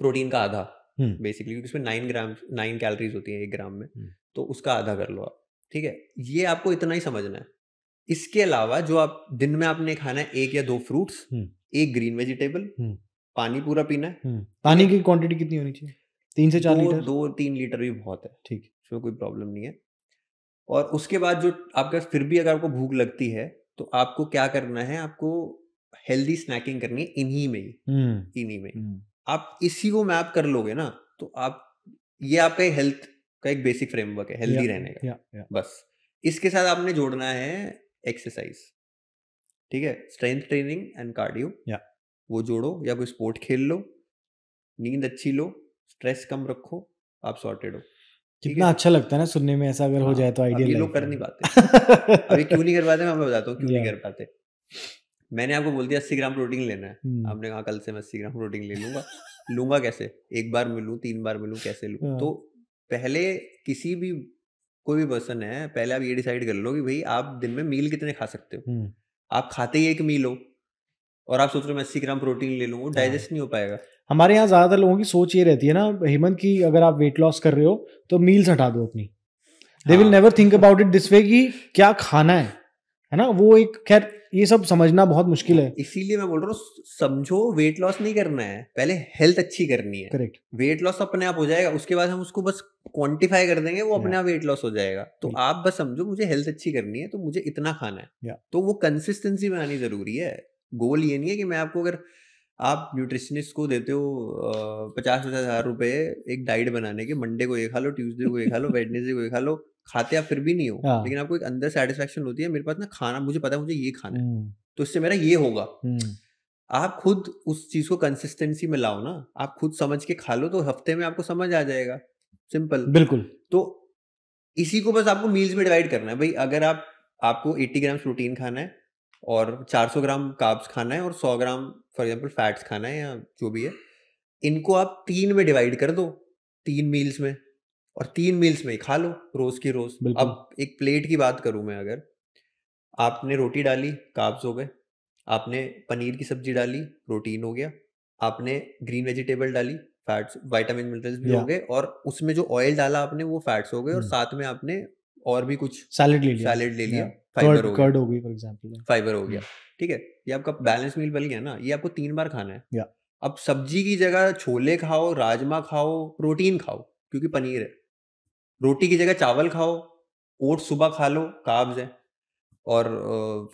प्रोटीन का आधा हम्म। बेसिकली क्योंकि नाइन ग्राम नाइन कैलोरीज होती हैं एक ग्राम में हम्म। तो उसका आधा कर लो आप ठीक है ये आपको इतना ही समझना है इसके अलावा जो आप दिन में आपने खाना है एक या दो फ्रूट्स हम्म। एक ग्रीन वेजिटेबल पानी पूरा पीना है पानी की क्वांटिटी कितनी होनी चाहिए तीन से चार लीटर दो तीन लीटर भी बहुत है ठीक इसमें कोई प्रॉब्लम नहीं है और उसके बाद जो आपका फिर भी अगर आपको भूख लगती है तो आपको क्या करना है आपको हेल्दी स्नैकिंग करनी है इन्हीं में ही इन्हीं में आप इसी को मैप कर लोगे ना तो आप ये आपके हेल्थ का एक बेसिक फ्रेमवर्क है हेल्दी रहने का या, या. बस इसके साथ आपने जोड़ना है एक्सरसाइज ठीक है स्ट्रेंथ ट्रेनिंग एंड कार्डियो या वो जोड़ो या कोई स्पोर्ट खेल लो नींद अच्छी लो स्ट्रेस कम रखो आप सॉर्टेड हो कितना अच्छा लगता है ना सुनने में ऐसा अगर हो हाँ, जाए तो आइडिया लोग कर नहीं पाते अभी क्यों नहीं कर पाते मैं बताता हूँ क्यों नहीं कर पाते मैंने आपको बोल दिया अस्सी ग्राम प्रोटीन लेना है हम्म। आपने कहा कल से मैं अस्सी ग्राम प्रोटीन ले लूंगा लूंगा कैसे एक बार में तीन बार में कैसे लूँ हाँ। तो पहले किसी भी कोई भी पर्सन है पहले आप ये डिसाइड कर लो कि भाई आप दिन में मील कितने खा सकते हो हम्म। आप खाते ही एक मील हो और आप सोच रहे हो मैं अस्सी ग्राम प्रोटीन ले लूंगा हाँ। डाइजेस्ट नहीं हो पाएगा हमारे यहाँ ज़्यादातर लोगों की सोच ये रहती है ना हेमंत की अगर आप वेट लॉस कर रहे हो तो मील्स हटा दो अपनी they will never think about it this way कि क्या खाना है है ना वो एक खैर ये सब समझना बहुत मुश्किल है इसीलिए मैं बोल रहा हूँ समझो वेट लॉस नहीं करना है पहले हेल्थ अच्छी करनी है करेक्ट वेट लॉस अपने आप हो जाएगा उसके बाद हम उसको बस क्वांटिफाई कर देंगे वो अपने आप वेट लॉस हो जाएगा तो आप बस समझो मुझे हेल्थ अच्छी करनी है तो मुझे इतना खाना है तो वो कंसिस्टेंसी में आनी जरूरी है गोल ये नहीं है कि मैं आपको अगर आप न्यूट्रिशनिस्ट को देते हो पचास पचास हज़ार रुपए एक डाइट बनाने के मंडे को ये खा लो ट्यूसडे को ये खा लो वेडनेसडे को ये खा लो खाते आप फिर भी नहीं हो हाँ। लेकिन आपको एक अंदर सेटिस्फेक्शन होती है मेरे पास ना खाना मुझे पता है मुझे ये खाना है हम्म। तो इससे मेरा ये होगा हम्म। आप खुद उस चीज को कंसिस्टेंसी में लाओ ना आप खुद समझ के खा लो तो हफ्ते में आपको समझ आ जाएगा सिंपल बिल्कुल तो इसी को बस आपको मील्स में डिवाइड करना है भाई अगर आप आपको 80 ग्राम प्रोटीन खाना है और 400 ग्राम कार्ब्स खाना है और 100 ग्राम फॉर एग्जांपल फैट्स खाना है या जो भी है इनको आप तीन में डिवाइड कर दो तीन मील्स में और तीन मील्स में खा लो रोज की रोज अब एक प्लेट की बात करूं मैं अगर आपने रोटी डाली काब्स हो गए आपने पनीर की सब्जी डाली प्रोटीन हो गया आपने ग्रीन वेजिटेबल डाली फैट्स वाइटामिन मिनरल्स भी हो गए और उसमें जो ऑयल डाला आपने वो फैट्स हो गए और हम्म। साथ में आपने और भी कुछ सैलेड ले लिया सैलेड ले लिया फाइबर हो गया हो गई फॉर एग्जांपल फाइबर हो गया हम्म। ठीक है ये आपका बैलेंस मील बन गया ना ये आपको तीन बार खाना है अब सब्जी की जगह छोले खाओ राजमा खाओ प्रोटीन खाओ क्योंकि पनीर है रोटी की जगह चावल खाओ ओट सुबह खा लो काब्ज है और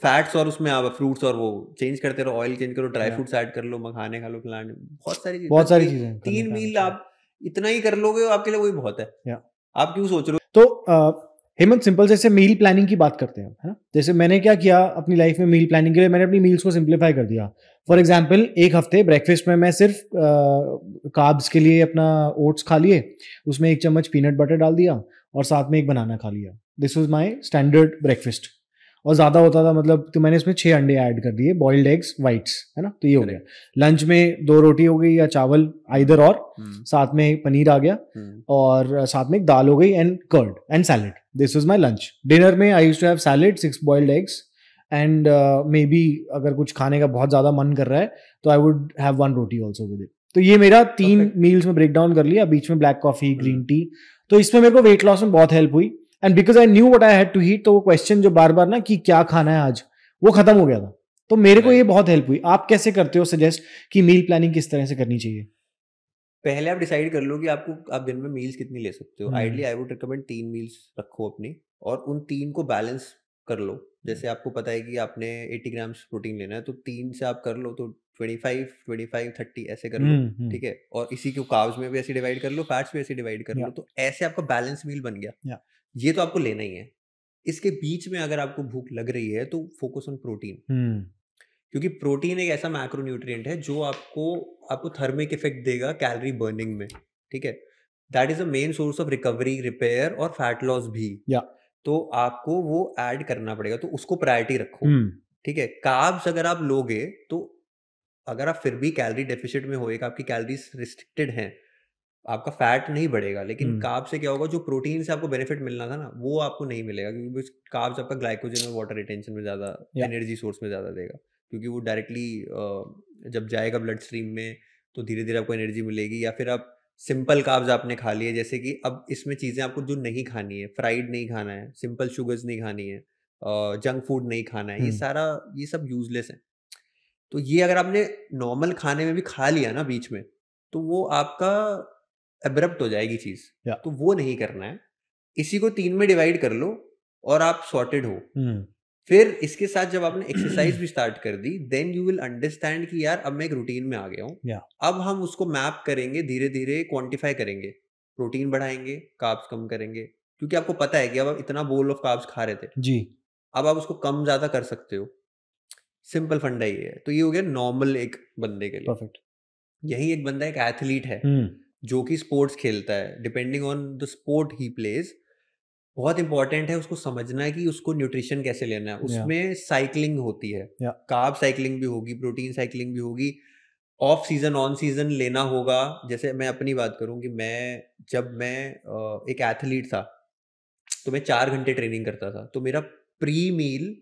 फैट्स और उसमें आप फ्रूट्स और वो चेंज करते रहो ऑयल चेंज करो ड्राई फ्रूट्स ऐड कर लो मखाने खा लो खिलाने बहुत सारी बहुत सारी चीजें तीन मील मतलब आप इतना ही कर लोगे आपके लिए वही बहुत है आप क्यों सोच रहे हो तो हेमंत सिंपल जैसे मील प्लानिंग की बात करते हैं है ना जैसे मैंने क्या किया अपनी लाइफ में मील प्लानिंग के लिए मैंने अपनी मील्स को सिंप्लीफाई कर दिया फॉर एग्जाम्पल एक हफ्ते ब्रेकफास्ट में मैं सिर्फ काब्स के लिए अपना ओट्स खा लिए उसमें एक चम्मच पीनट बटर डाल दिया और साथ में एक बनाना खा लिया this was my standard breakfast और ज़्यादा होता था मतलब तो मैंने इसमें छः अंडे ऐड कर दिए बॉइल्ड एग्स वाइट्स है ना तो ये हो गया लंच में दो रोटी हो गई या चावल आइदर और हम्म। साथ में पनीर आ गया हम्म। और साथ में एक दाल हो गई and curd and salad this is my lunch dinner में I use to have salad six boiled eggs and maybe अगर कुछ खाने का बहुत ज़्यादा मन कर रहा है तो I would have one roti also with it तो ये मेरा तीन मील्स में ब्रेक डाउन कर लिया बीच में ब्लैक कॉफी ग्रीन टी तो इसमें मेरे को वेट लॉस में बहुत हेल्प हुई and because I knew what I had to eat तो वो क्वेश्चन जो बार बार ना कि क्या खाना है आज वो खत्म हो गया था तो मेरे को ये बहुत हेल्प हुई आप कैसे करते हो सजेस्ट कि मील प्लानिंग किस तरह से करनी चाहिए पहले आप डिसाइड कर लो कि आपको आप दिन में मील्स कितनी ले सकते हो आइडली हम्म। आई वुड रिकमेंड तीन मील्स रखो अपनी और उन तीन को बैलेंस कर लो जैसे हम्म। आपको पता है कि आपने 80 ग्राम्स प्रोटीन लेना है तो तीन से आप कर लो तो 25 25 30 ऐसे कर लो हम्म, ठीक है और इसी को काव्स में भी ऐसे डिवाइड कर लो फैट्स में ऐसे डिवाइड कर लो तो ऐसे आपका बैलेंस मील बन गया ये तो आपको लेना ही है इसके बीच में अगर आपको भूख लग रही है तो फोकस ऑन प्रोटीन क्योंकि प्रोटीन एक ऐसा मैक्रो है जो आपको आपको थर्मिक इफेक्ट देगा कैलोरी बर्निंग में ठीक है that is a main source of recovery repair और फैट लॉस भी या yeah. तो आपको वो ऐड करना पड़ेगा तो उसको प्रायोरिटी रखो hmm. ठीक है काब्स अगर आप लोगे तो अगर आप फिर भी कैलोरी डेफिसिट में होएगा आपकी कैलोरीज रिस्ट्रिक्टेड हैं आपका फैट नहीं बढ़ेगा लेकिन hmm. से क्या होगा जो प्रोटीन से आपको बेनिफिट मिलना था ना वो आपको नहीं मिलेगा क्योंकि काब्स आपका ग्लाइकोजन और वाटर रिटेंशन में ज्यादा एनर्जी सोर्स में ज्यादा देगा क्योंकि वो डायरेक्टली जब जाएगा ब्लड स्ट्रीम में तो धीरे धीरे आपको एनर्जी मिलेगी या फिर आप सिंपल काब्ज आपने खा लिए जैसे कि अब इसमें चीज़ें आपको जो नहीं खानी है फ्राइड नहीं खाना है सिंपल शुगर्स नहीं खानी है जंक फूड नहीं खाना है ये सारा ये सब यूजलेस है तो ये अगर आपने नॉर्मल खाने में भी खा लिया ना बीच में तो वो आपका एब्रप्ट हो जाएगी चीज़ तो वो नहीं करना है इसी को तीन में डिवाइड कर लो और आप सॉर्टेड हो फिर इसके साथ जब आपने एक्सरसाइज भी स्टार्ट कर दी देन यू विल अंडरस्टैंड कि यार अब मैं एक रूटीन में आ गया हूँ yeah. अब हम उसको मैप करेंगे धीरे धीरे क्वांटिफाई करेंगे प्रोटीन बढ़ाएंगे काब्स कम करेंगे क्योंकि आपको पता है कि अब आप इतना बोल ऑफ काब्स खा रहे थे जी अब आप उसको कम ज्यादा कर सकते हो सिंपल फंडा ये है तो ये हो गया नॉर्मल एक बंदे के लिए परफेक्ट यही एक बंदा एक एथलीट है hmm. जो कि स्पोर्ट्स खेलता है depending on the sport he plays बहुत इंपॉर्टेंट है उसको समझना है कि उसको न्यूट्रिशन कैसे लेना है उसमें साइकिलिंग होती है कार्ब साइकिलिंग भी होगी प्रोटीन साइकिलिंग भी होगी ऑफ सीजन ऑन सीजन लेना होगा जैसे मैं अपनी बात करूं कि मैं जब मैं एक एथलीट था तो मैं चार घंटे ट्रेनिंग करता था तो मेरा प्री मील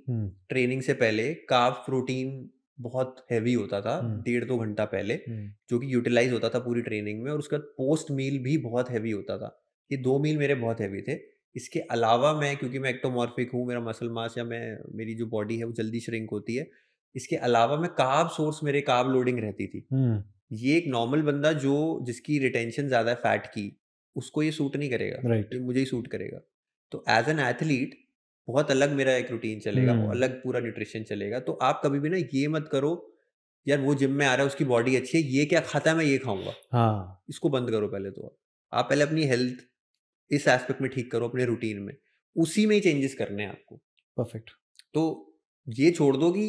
ट्रेनिंग से पहले काफ प्रोटीन बहुत हैवी होता था हम्म। डेढ़ दो घंटा पहले हम्म। जो कि यूटिलाइज होता था पूरी ट्रेनिंग में और उसका पोस्ट मील भी बहुत हैवी होता था ये दो मील मेरे बहुत हैवी थे इसके अलावा मैं क्योंकि मैं एक्टोमॉर्फिक हूँ मेरा मसल मास या मैं मेरी जो बॉडी है वो जल्दी श्रिंक होती है इसके अलावा मैं काब सोर्स मेरे काब लोडिंग रहती थी ये एक नॉर्मल बंदा जो जिसकी रिटेंशन ज़्यादा है फैट की उसको ये सूट नहीं करेगा right. मुझे ही सूट करेगा तो एज एन एथलीट बहुत अलग मेरा एक रूटीन चलेगा hmm. अलग पूरा न्यूट्रिशन चलेगा तो आप कभी भी ना ये मत करो यार वो जिम में आ रहा है उसकी बॉडी अच्छी है ये क्या खाता है मैं ये खाऊंगा हाँ इसको बंद करो पहले तो आप पहले अपनी हेल्थ इस एस्पेक्ट में ठीक करो अपने रूटीन में उसी में ही चेंजेस करने हैं आपको परफेक्ट तो ये छोड़ दो कि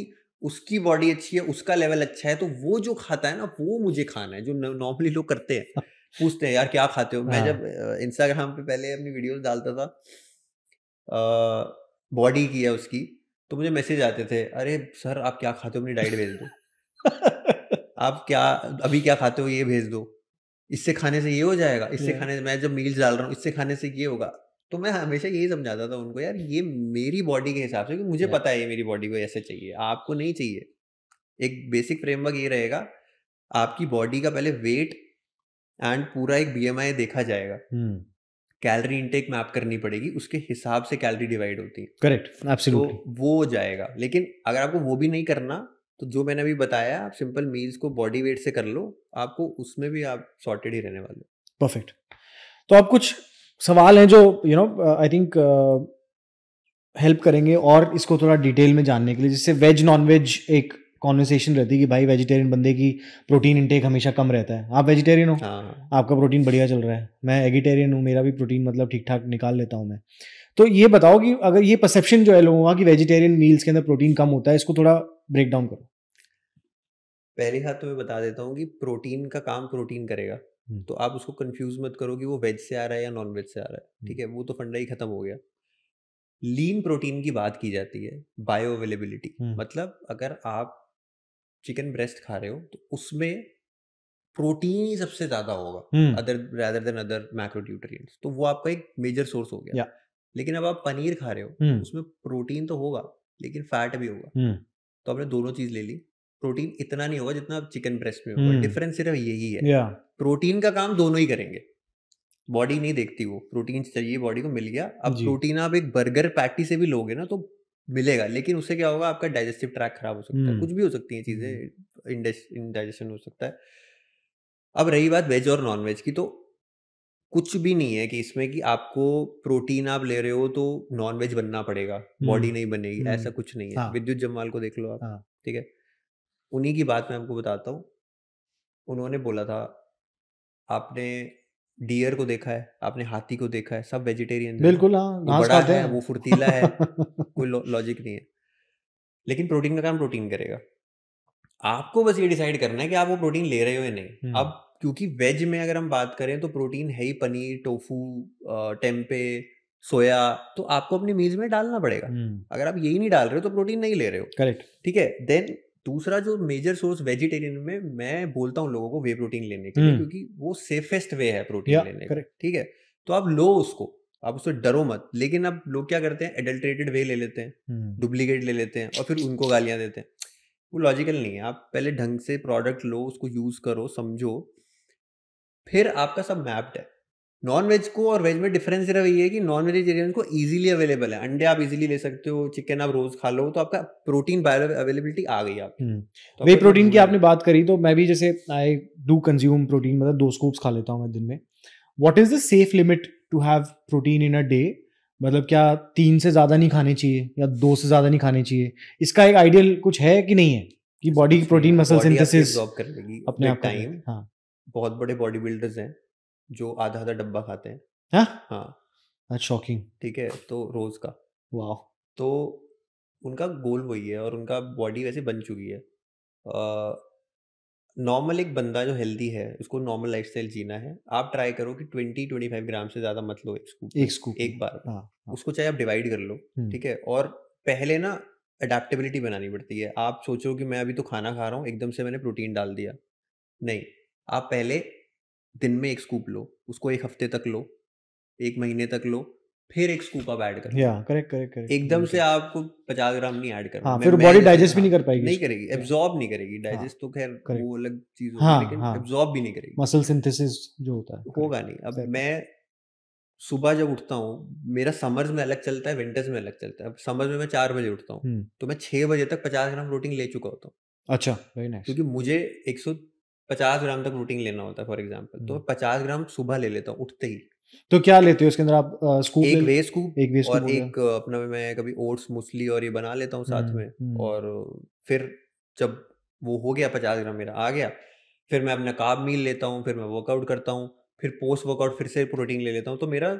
उसकी बॉडी अच्छी है उसका लेवल अच्छा है तो वो जो खाता है ना वो मुझे खाना है जो नॉर्मली लोग करते हैं हाँ। पूछते हैं यार क्या खाते हो मैं हाँ। जब इंस्टाग्राम पे पहले अपनी वीडियोस डालता था बॉडी की है उसकी तो मुझे मैसेज आते थे अरे सर आप क्या खाते हो अपनी डाइट भेज दो आप क्या अभी क्या खाते हो ये भेज दो इससे खाने से ये हो जाएगा इससे खाने से मैं जब मील डाल रहा हूँ इससे खाने से ये होगा तो मैं हमेशा यही समझाता था उनको यार ये मेरी बॉडी के हिसाब से कि मुझे पता है ये मेरी बॉडी को ऐसे चाहिए आपको नहीं चाहिए एक बेसिक फ्रेमवर्क ये रहेगा आपकी बॉडी का पहले वेट एंड पूरा एक बीएमआई देखा जाएगा कैलोरी इनटेक मैप करनी पड़ेगी उसके हिसाब से कैलोरी डिवाइड होती है करेक्ट तो वो जाएगा लेकिन अगर आपको वो भी नहीं करना तो जो मैंने अभी बताया आप सिंपल मील्स को बॉडी वेट से कर लो आपको उसमें भी आप सॉर्टेड ही रहने वाले परफेक्ट तो आप कुछ सवाल हैं जो you know I think help करेंगे और इसको थोड़ा डिटेल में जानने के लिए जिससे वेज नॉन वेज एक कॉन्वर्सेशन रहती है कि भाई वेजिटेरियन बंदे की प्रोटीन इंटेक हमेशा कम रहता है आप वेजिटेरियन हो हाँ। आपका प्रोटीन बढ़िया चल रहा है मैं एगिटेरियन हूँ मेरा भी प्रोटीन मतलब ठीक ठाक निकाल लेता हूँ मैं तो ये बताओ कि अगर ये परसेप्शन जो है लोगों का कि वेजिटेरियन मील्स के अंदर प्रोटीन कम होता है इसको थोड़ा ब्रेक डाउन करो पहले हाथ तो मैं बता देता हूँ कि प्रोटीन का काम प्रोटीन करेगा तो आप उसको कंफ्यूज मत करो कि वो वेज से आ रहा है या नॉन वेज से आ रहा है ठीक है वो तो फंडा ही खत्म हो गया लीन प्रोटीन की बात की जाती है बायो अवेलेबिलिटी मतलब अगर आप चिकन ब्रेस्ट खा रहे हो तो उसमें प्रोटीन ही सबसे ज्यादा होगा other rather than other macronutrients तो वो आपका एक मेजर सोर्स हो गया लेकिन अब आप पनीर खा रहे हो उसमें प्रोटीन तो होगा लेकिन फैट भी होगा तो आपने दोनों चीज ले ली प्रोटीन इतना नहीं होगा जितना आप चिकन ब्रेस्ट में होगा हम्म। डिफरेंस सिर्फ यही है प्रोटीन का काम दोनों ही करेंगे बॉडी नहीं देखती वो प्रोटीन चाहिए बॉडी को मिल गया अब प्रोटीन आप एक बर्गर पैटी से भी लोगे ना तो मिलेगा लेकिन उससे क्या होगा आपका डाइजेस्टिव ट्रैक खराब हो सकता है हम्म। कुछ भी हो सकती है चीजें हम्म। इंडाइजेशन हो सकता है अब रही बात वेज और नॉन वेज की तो कुछ भी नहीं है कि इसमें कि आपको प्रोटीन आप ले रहे हो तो नॉन वेज बनना पड़ेगा बॉडी नहीं बनेगी ऐसा कुछ नहीं है हाँ। विद्युत जमवाल को देख लो आप हाँ। ठीक है उन्हीं की बात मैं आपको बताता हूँ उन्होंने बोला था आपने डियर को देखा है आपने हाथी को देखा है सब वेजिटेरियन बिल्कुल हाँ, वो फुर्तीला है कोई लॉजिक नहीं है लेकिन प्रोटीन का काम प्रोटीन करेगा आपको बस ये डिसाइड करना है कि आप वो प्रोटीन ले रहे हो या नहीं अब हम्म। क्योंकि वेज में अगर हम बात करें तो प्रोटीन है ही पनीर टोफू टेम्पे सोया तो आपको अपनी मील्स में डालना पड़ेगा हम्म। अगर आप यही नहीं डाल रहे हो तो प्रोटीन नहीं ले रहे हो करेक्ट ठीक है देन दूसरा जो मेजर सोर्स वेजिटेरियन में मैं बोलता हूँ लोगों को वे प्रोटीन लेने के लिए हम्म। क्योंकि वो सेफेस्ट वे है प्रोटीन लेने का ठीक है तो आप लो उसको आप उससे डरो मत लेकिन अब लोग क्या करते हैं एडल्ट्रेटेड वे ले लेते हैं डुप्लीकेट हम्म। ले लेते हैं और फिर उनको गालियां देते हैं वो लॉजिकल नहीं है आप पहले ढंग से प्रोडक्ट लो उसको यूज़ करो समझो फिर आपका सब मैप्ड है नॉन वेज को और वेज में डिफरेंस सिर्फ ये है कि नॉन वेजिटेरियन को इजीली अवेलेबल है अंडे आप इजीली ले सकते हो चिकन आप रोज खा लो तो आपका प्रोटीन बायो अवेलेबिलिटी आ गई आप हम्म। तो वे प्रोटीन की आपने बात करी तो मैं भी जैसे आई डू कंज्यूम प्रोटीन मतलब दो स्कूप्स खा लेता हूँ मैं दिन में what is the safe limit to have protein in a day मतलब क्या तीन से ज़्यादा नहीं खाने चाहिए या दो से ज़्यादा नहीं खाने चाहिए इसका एक आइडियल कुछ है कि नहीं है कि बॉडी की प्रोटीन मसल सिंथेसिस अपने आप टाइम हाँ बहुत बड़े बॉडी बिल्डर्स हैं जो आधा आधा डब्बा खाते हैं हाँ हाँ शॉकिंग ठीक है तो रोज का वाह तो उनका गोल वही है और उनका बॉडी वैसे बन चुकी है नॉर्मल एक बंदा जो हेल्दी है उसको नॉर्मल लाइफ स्टाइल जीना है आप ट्राई करो कि ट्वेंटी ट्वेंटी फाइव ग्राम से ज्यादा मत लो एक स्कूप एक स्कूप एक बार आ, हाँ, आ. हाँ। उसको चाहे आप डिवाइड कर लो ठीक है और पहले ना अडेप्टेबिलिटी बनानी पड़ती है आप सोचो कि मैं अभी तो खाना खा रहा हूँ एकदम से मैंने प्रोटीन डाल दिया नहीं आप पहले दिन में एक स्कूप लो उसको एक हफ्ते तक लो एक महीने तक लो फिर एक स्कूप आप ऐड करो या करेक्ट करेक्ट करेक्ट एकदम से आपको पचास ग्राम नहीं ऐड करना हाँ, फिर बॉडी डाइजेस्ट भी हाँ, नहीं कर पाएगी नहीं करेगी एब्जॉर्ब नहीं करेगी डाइजेस्ट हाँ, तो खैर वो अलग चीज होगी लेकिन एब्जॉर्ब भी नहीं करेगी मसल सिंथेसिस जो होता है होगा नहीं अब मैं सुबह जब उठता हूँ मेरा समर्स में अलग चलता है विंटर्स में अलग चलता है अब समर्स में मैं चार बजे उठता हूँ हम्म। तो मैं छह बजे तक पचास ग्राम प्रोटीन ले चुका होता हूँ अच्छा वेरी नाइस क्योंकि मुझे एक सौ पचास ग्राम तक प्रोटीन लेना होता है फॉर एग्जाम्पल तो हम्म। पचास ग्राम सुबह ले लेता हूँ उठते ही तो क्या लेते हो इसके अंदर आप स्कूप एक वे स्कूप एक वे स्कूप और एक अपना मैं कभी ओट्स मूसली और ये बना लेता हूँ साथ हम्म, में हम्म। और फिर जब वो हो गया पचास ग्राम मेरा आ गया फिर मैं अपना काब मील लेता हूँ फिर मैं वर्कआउट करता हूँ फिर पोस्ट वर्कआउट फिर से प्रोटीन ले लेता हूँ तो मेरा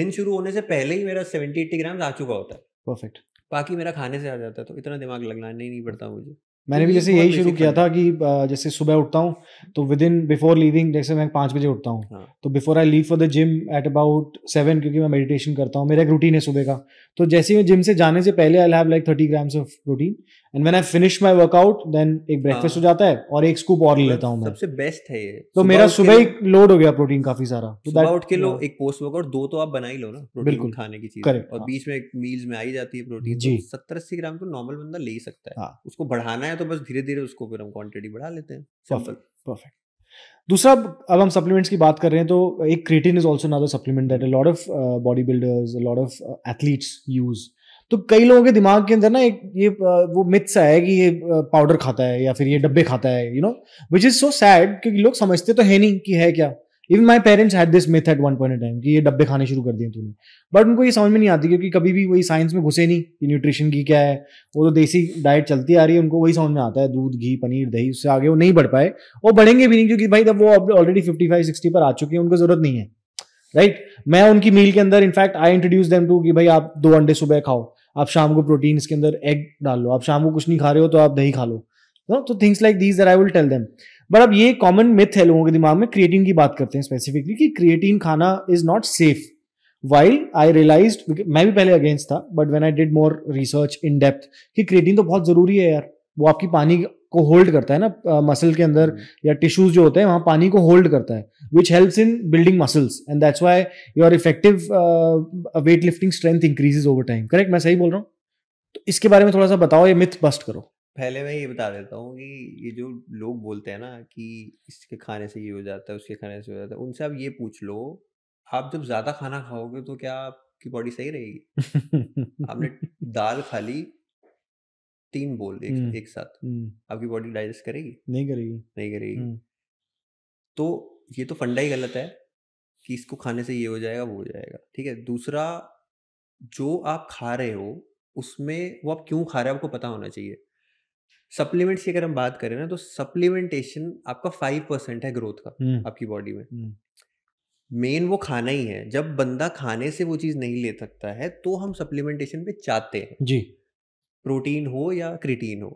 दिन शुरू होने से पहले ही मेरा सेवेंटी एट्टी ग्राम आ चुका होता है परफेक्ट बाकी मेरा खाने से आ जाता है तो इतना दिमाग लगना नहीं, नहीं पड़ता मुझे मैंने भी तो जैसे यही शुरू किया था कि जैसे सुबह उठता हूँ तो विद इन बिफोर लीविंग जैसे मैं पाँच बजे उठता हूँ हाँ। तो before I leave for the gym at about seven क्योंकि मैं मेडिटेशन करता हूँ मेरा एक रूटीन है सुबह का तो जैसे मैं जिम से जाने से पहले I have like thirty grams of protein and when I finish my workout then एक ब्रेकफास्ट हाँ। हो जाता है और एक स्कूप और लेता हूँ सबसे बेस्ट है ये तो मेरा सुबह ही लोड हो गया प्रोटीन काफी सारा तो उठ के लो हाँ। एक पोस्ट वर्कआउट दो तो आप बना ही लो ना बिल्कुल खाने की चीज करेक्ट और बीच में मील्स में आई जाती है प्रोटीन तो जी सत्तर अस्सी ग्राम तो नॉर्मल बंदा ले ही सकता है उसको बढ़ाना है तो तो बस धीरे धीरे उसको फिर हम क्वांटिटी बढ़ा लेते हैं सिंपल परफेक्ट दूसरा अब हम सप्लीमेंट्स की बात कर रहे हैं तो एक creatine is also another supplement that lot of body builders lot of athletes use तो कई लोगों के दिमाग के अंदर ना एक ये uh, वो मिथ्स है कि ये पाउडर uh, खाता है या फिर ये डब्बे खाता है you know which is so sad क्योंकि लोग समझते तो है नहीं कि है क्या even my parents had this myth at one point time कि ये डब्बे खाने शुरू कर दिए तूने बट उनको ये समझ में नहीं आती क्योंकि कभी भी वही साइंस में घुसे नहीं कि न्यूट्रिशन की क्या है वो तो देसी डाइट चलती आ रही है उनको वही समझ में आता है दूध घी पनीर दही उससे आगे वो नहीं बढ़ पाए वो बढ़ेंगे भी नहीं क्योंकि भाई तब वो ऑलरेडी फिफ्टी फाइव सिक्सटी पर आ चुके हैं उनको जरूरत नहीं है राइट right? मैं उनकी मील के अंदर in fact I introduce them to कि भाई आप दो अंडे सुबह खाओ आप शाम को प्रोटीन के अंदर एग डाल लो आप शाम को कुछ नहीं खा रहे हो तो आप दही खा लो तो things like these there I will tell them but अब ये कॉमन मिथ है लोगों के दिमाग में क्रिएटिन की बात करते हैं स्पेसिफिकली कि क्रिएटिन खाना is not safe while I realise मैं भी पहले अगेंस्ट था but when I did more research in depth कि क्रिएटिन तो बहुत जरूरी है यार वो आपकी पानी को होल्ड करता है ना मसल के अंदर हम्म। या टिश्यूज जो होते हैं वहाँ पानी को होल्ड करता है which helps in building muscles and that's why your effective weight lifting strength increases over time correct मैं सही बोल रहा हूँ तो इसके बारे में थोड़ा सा बताओ ये मिथ बस्ट करो पहले मैं ये बता देता हूँ कि ये जो लोग बोलते हैं ना कि इसके खाने से ये हो जाता है उसके खाने से हो जाता है उनसे आप ये पूछ लो आप जब ज़्यादा खाना खाओगे तो क्या आपकी बॉडी सही रहेगी आपने दाल खा ली तीन बोल एक, हम्म, एक साथ हम्म। आपकी बॉडी डाइजेस्ट करेगी नहीं करेगी नहीं करेगी हम्म। तो ये तो फंडा ही गलत है कि इसको खाने से ये हो जाएगा वो हो जाएगा ठीक है दूसरा जो आप खा रहे हो उसमें वो आप क्यों खा रहे हो आपको पता होना चाहिए सप्लीमेंट्स की अगर हम बात करें ना तो सप्लीमेंटेशन आपका फाइव परसेंट है ग्रोथ का हम्म। आपकी बॉडी में हम्म। मेन वो खाना ही है जब बंदा खाने से वो चीज़ नहीं ले सकता है तो हम सप्लीमेंटेशन पे चाहते हैं जी प्रोटीन हो या क्रिटीन हो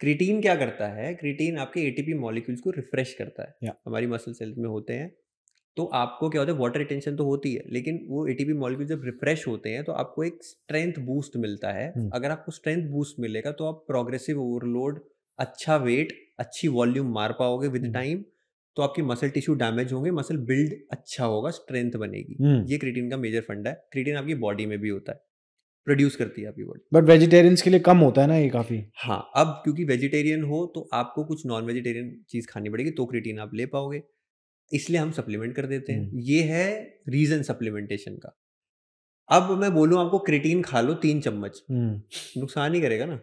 क्रिटीन क्या करता है क्रिटीन आपके एटीपी मॉलिक्यूल्स को रिफ्रेश करता है हमारी मसल सेल्स में होते हैं तो आपको क्या होता है वाटर रिटेंशन तो होती है लेकिन वो एटीपी मॉलिक्यूल जब रिफ्रेश होते हैं तो आपको एक स्ट्रेंथ बूस्ट मिलता है अगर आपको स्ट्रेंथ बूस्ट मिलेगा तो आप प्रोग्रेसिव ओवरलोड अच्छा वेट अच्छी वॉल्यूम मार पाओगे विद टाइम तो आपकी मसल टिश्यू डैमेज होंगे मसल बिल्ड अच्छा होगा स्ट्रेंथ बनेगी ये क्रिटिन का मेजर फंड है क्रिटिन आपकी बॉडी में भी होता है प्रोड्यूस करती है आपकी बॉडी बट वेजिटेरियंस के लिए कम होता है ना ये काफ़ी हाँ अब क्योंकि वेजिटेरियन हो तो आपको कुछ नॉन वेजिटेरियन चीज़ खानी पड़ेगी तो क्रिटीन आप ले पाओगे इसलिए हम सप्लीमेंट कर देते हैं हम्म। ये है रीजन सप्लीमेंटेशन का अब मैं बोलूँ आपको क्रिटीन खा लो तीन चम्मच हम्म। नुकसान ही करेगा ना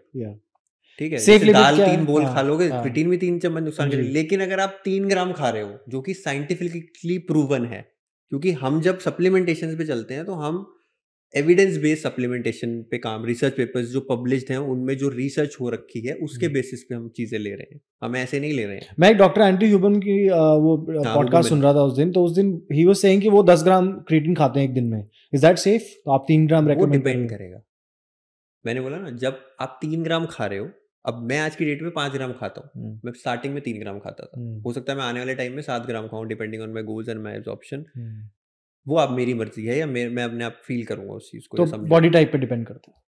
ठीक है दाल तीन बोल हाँ, खा लोगे क्रिटीन हाँ। भी तीन चम्मच नुकसान करेगा लेकिन अगर आप तीन ग्राम खा रहे हो जो कि साइंटिफिकली प्रूवन है क्योंकि हम जब सप्लीमेंटेशन पे चलते हैं तो हम एविडेंस बेस्ड सप्लीमेंटेशन पे काम रिसर्च पेपर्स जो पब्लिश हैं उनमें जो रिसर्च हो रखी है उसके बेसिस हम्म। पे हम चीज़ें ले रहे हैं हम ऐसे नहीं ले रहे हैं मैं एक डॉक्टर एंटी ह्यूबन की वो पॉडकास्ट हाँ, सुन रहा था उस दिन तो उस दिन ही वाज सेइंग कि वो दस ग्राम क्रिएटिन खाते हैं एक दिन में इज दैट सेफ तो आप तीन ग्राम रेकमेंड डिपेंड करेगा मैंने बोला ना जब आप तीन ग्राम खा रहे हो अब मैं आज की डेट में पांच ग्राम खाता हूँ हम्म। मैं स्टार्टिंग में तीन ग्राम खाता था हम्म। हो सकता है मैं आने वाले टाइम में सात ग्राम खाऊं depending on my goals and my option वो आप मेरी मर्जी है या मेरे मैं अपने आप फील करूंगा उस चीज को तो बॉडी टाइप पे डिपेंड करता है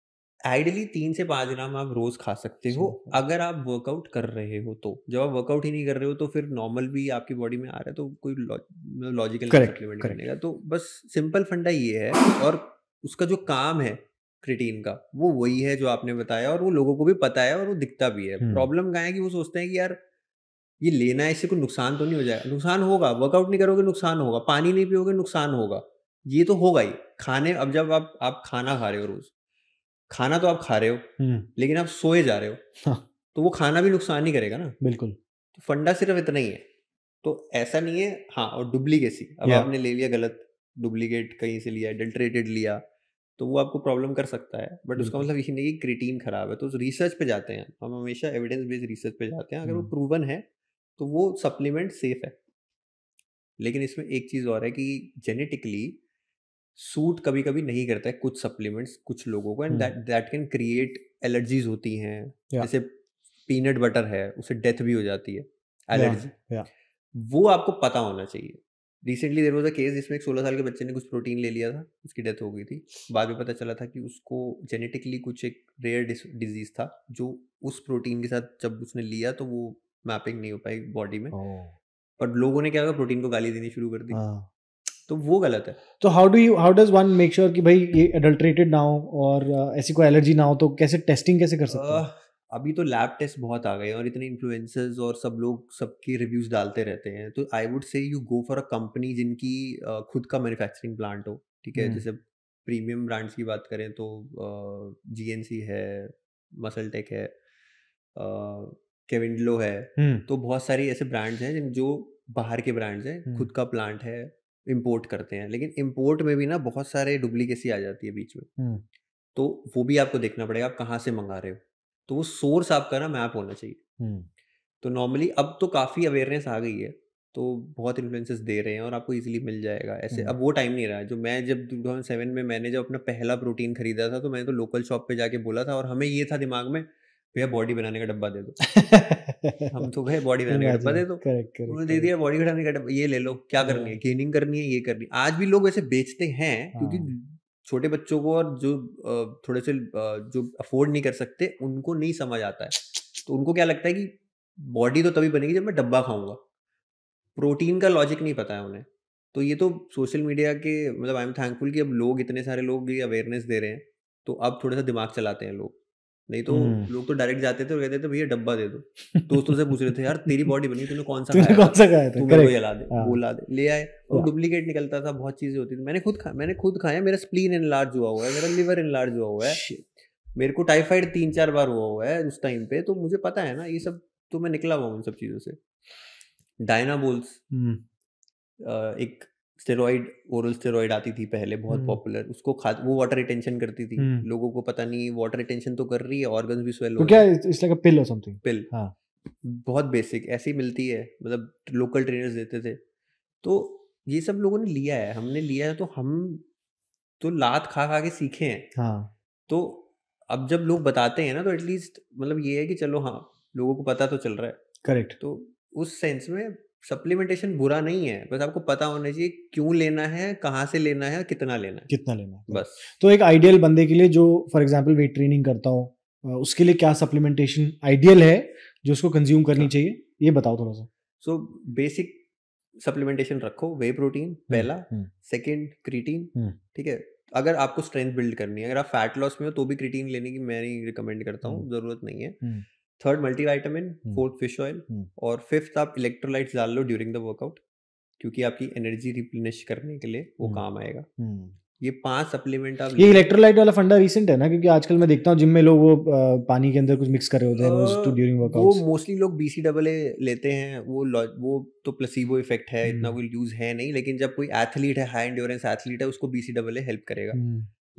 आइडली तीन से पाँच ग्राम आप रोज खा सकते हो अगर आप वर्कआउट कर रहे हो तो जब आप वर्कआउट ही नहीं कर रहे हो तो फिर नॉर्मल भी आपकी बॉडी में आ रहा है तो कोई लॉजिकल सप्लीमेंट करने का तो बस सिंपल फंडा ये है और उसका जो काम है क्रिटीन का वो वही है जो आपने बताया और वो लोगों को भी पता है और वो दिखता भी है प्रॉब्लम क्या है कि वो सोचते हैं कि यार ये लेना है इससे कोई नुकसान तो नहीं हो जाएगा नुकसान होगा वर्कआउट नहीं करोगे नुकसान होगा पानी नहीं पियोगे नुकसान होगा ये तो होगा ही खाने अब जब आप आप खाना खा रहे हो रोज खाना तो आप खा रहे हो हम्म। लेकिन आप सोए जा रहे हो हाँ। तो वो खाना भी नुकसान ही करेगा ना बिल्कुल तो फंडा सिर्फ इतना ही है तो ऐसा नहीं है हाँ और डुप्लीकेसी अब आपने ले लिया गलत डुप्लीकेट कहीं से लिया एडल्ट्रेटेड लिया तो वो आपको प्रॉब्लम कर सकता है बट उसका मतलब ये नहीं कि क्रिटीन खराब है तो रिसर्च पे जाते हैं हम हमेशा एविडेंस बेस्ड रिसर्च पे जाते हैं अगर वो प्रूवन हम्म। है तो वो सप्लीमेंट सेफ है लेकिन इसमें एक चीज़ और है कि जेनेटिकली सूट कभी कभी नहीं करता है कुछ सप्लीमेंट्स कुछ लोगों को and that can create allergies होती हैं yeah. जैसे पीनट बटर है उसे डेथ भी हो जाती है एलर्जी yeah. yeah. वो आपको पता होना चाहिए recently there was a case जिसमें एक सोलह साल के बच्चे ने कुछ प्रोटीन ले लिया था उसकी डेथ हो गई थी बाद में पता चला था कि उसको जेनेटिकली कुछ एक रेयर डिजीज था जो उस प्रोटीन के साथ जब उसने लिया तो वो मैपिंग नहीं हो पाई बॉडी में और लोगों ने क्या कहा प्रोटीन को गाली देनी शुरू कर दी हाँ। तो वो गलत है तो how do you how does one make sure कि भाई ये एडल्ट्रेटेड ना हो और ऐसी कोई एलर्जी ना हो तो कैसे टेस्टिंग कैसे कर सकते हैं अभी तो लैब टेस्ट बहुत आ गए हैं और इतने इन्फ्लुएंसर्स और सब लोग सबके रिव्यूज डालते रहते हैं तो I would say you go for a company जिनकी खुद का मैन्युफैक्चरिंग प्लांट हो ठीक है हम्म। जैसे प्रीमियम ब्रांड्स की बात करें तो जी है मसल टेक है केविंडलो है हम्म। तो बहुत सारी ऐसे ब्रांड्स हैं जो बाहर के ब्रांड्स हैं हम्म। खुद का प्लांट है इम्पोर्ट करते हैं लेकिन इम्पोर्ट में भी ना बहुत सारे डुप्लीकेसी आ जाती है बीच में हम्म। तो वो भी आपको देखना पड़ेगा आप कहाँ से मंगा रहे हो तो वो सोर्स आपका ना मैप होना चाहिए तो नॉर्मली अब तो काफ़ी अवेयरनेस आ गई है तो बहुत इन्फ्लुएंसेस दे रहे हैं और आपको इजीली मिल जाएगा ऐसे अब वो टाइम नहीं रहा जो मैं जब 2007 में मैंने जब अपना पहला प्रोटीन खरीदा था तो मैंने तो लोकल शॉप पे जाके बोला था और हमें ये था दिमाग में भैया बॉडी बनाने का डब्बा दे दो हम तो भैया बॉडी बनाने का डब्बा दे दो उन्होंने दे दिया बॉडी बनाने का डब्बा ये ले लो क्या हाँ। करनी है गेनिंग करनी है ये करनी आज भी लोग ऐसे बेचते हैं क्योंकि हाँ। छोटे बच्चों को और जो थोड़े से जो अफोर्ड नहीं कर सकते उनको नहीं समझ आता है तो उनको क्या लगता है कि बॉडी तो तभी बनेगी जब मैं डब्बा खाऊंगा प्रोटीन का लॉजिक नहीं पता है उन्हें तो ये तो सोशल मीडिया के मतलब आई एम थैंकफुल कि अब लोग इतने सारे लोग ये अवेयरनेस दे रहे हैं तो अब थोड़ा सा दिमाग चलाते हैं लोग नहीं तो हम्म। लोग तो डायरेक्ट जाते थे और कहते थे भैया डब्बा दे दो दोस्तों से पूछ रहे थे यार तेरी बॉडी बनी तूने कौन सा तूने कौन सा खाया था मेरे को जला दे हाँ। वो ला दे ले आए और डुप्लीकेट निकलता था बहुत चीजें होती थी मैंने खुद खा मैंने खुद खाया मेरा स्प्लीन इनलार्ज हुआ हुआ है मेरा लिवर इनलार्ज हुआ हुआ है मेरे को टाइफाइड तीन चार बार हुआ हुआ है उस टाइम पे तो मुझे पता है ना ये सब तो मैं निकला हुआ उन सब चीज़ों से डायनाबोल्स हम्म। एक स्टेरॉइड ओरल स्टेरॉइड आती थी पहले बहुत पॉपुलर हम्म। उसको खा वो वाटर रिटेंशन करती थी हम्म। लोगों को पता नहीं वाटर रिटेंशन तो कर रही है ऑर्गन भी स्वेल हो तो क्या इट्स लाइक अ पिल और समथिंग पिल बहुत बेसिक ऐसी मिलती है मतलब लोकल ट्रेनर्स देते थे तो ये सब लोगों ने लिया है हमने लिया है तो हम तो लात खा खा के सीखे हैं हाँ. तो अब जब लोग बताते हैं ना तो एटलीस्ट मतलब ये है कि चलो हाँ लोगों को पता तो चल रहा है करेक्ट तो उस सेंस में सप्लीमेंटेशन बुरा नहीं है बस आपको पता होना चाहिए क्यों लेना है कहाँ से लेना है कितना लेना है कितना लेना है बस तो एक आइडियल बंदे के लिए जो फॉर एग्जाम्पल वेट ट्रेनिंग करता हो उसके लिए क्या सप्लीमेंटेशन आइडियल है जो उसको कंज्यूम करनी हाँ। चाहिए ये बताओ थोड़ा सा सो बेसिक सप्लीमेंटेशन रखो वे प्रोटीन हम्म, पहला सेकेंड हम्म। क्रीटीन हम्म। ठीक है अगर आपको स्ट्रेंथ बिल्ड करनी है अगर आप फैट लॉस में हो तो भी क्रीटीन लेने की मैं नहीं रिकमेंड करता हूँ जरूरत नहीं है third multivitamin fourth fish oil और फिफ्थ आप इलेक्ट्रोलाइट्स डाल लो ड्यूरिंग द वर्कआउट क्योंकि आपकी एनर्जी रिप्लेनिश करने के लिए वो hmm. काम आएगा hmm. ये पांच सप्लीमेंट आप ये इलेक्ट्रोलाइट वाला फंडा रिसेंट है ना क्योंकि आजकल मैं देखता हूँ जिम में लोग वो पानी के अंदर कुछ मिक्स कर रहे होते हैं रोज टू ड्यूरिंग वर्कआउट वो मोस्टली लोग बीसी डबल लेते हैं वो वो तो प्लसीबो इफेक्ट है इतना hmm. कोई यूज है नहीं लेकिन जब कोई एथलीट है हाई एंड्योरेंस एथलीट है उसको बीसी डबल हेल्प करेगा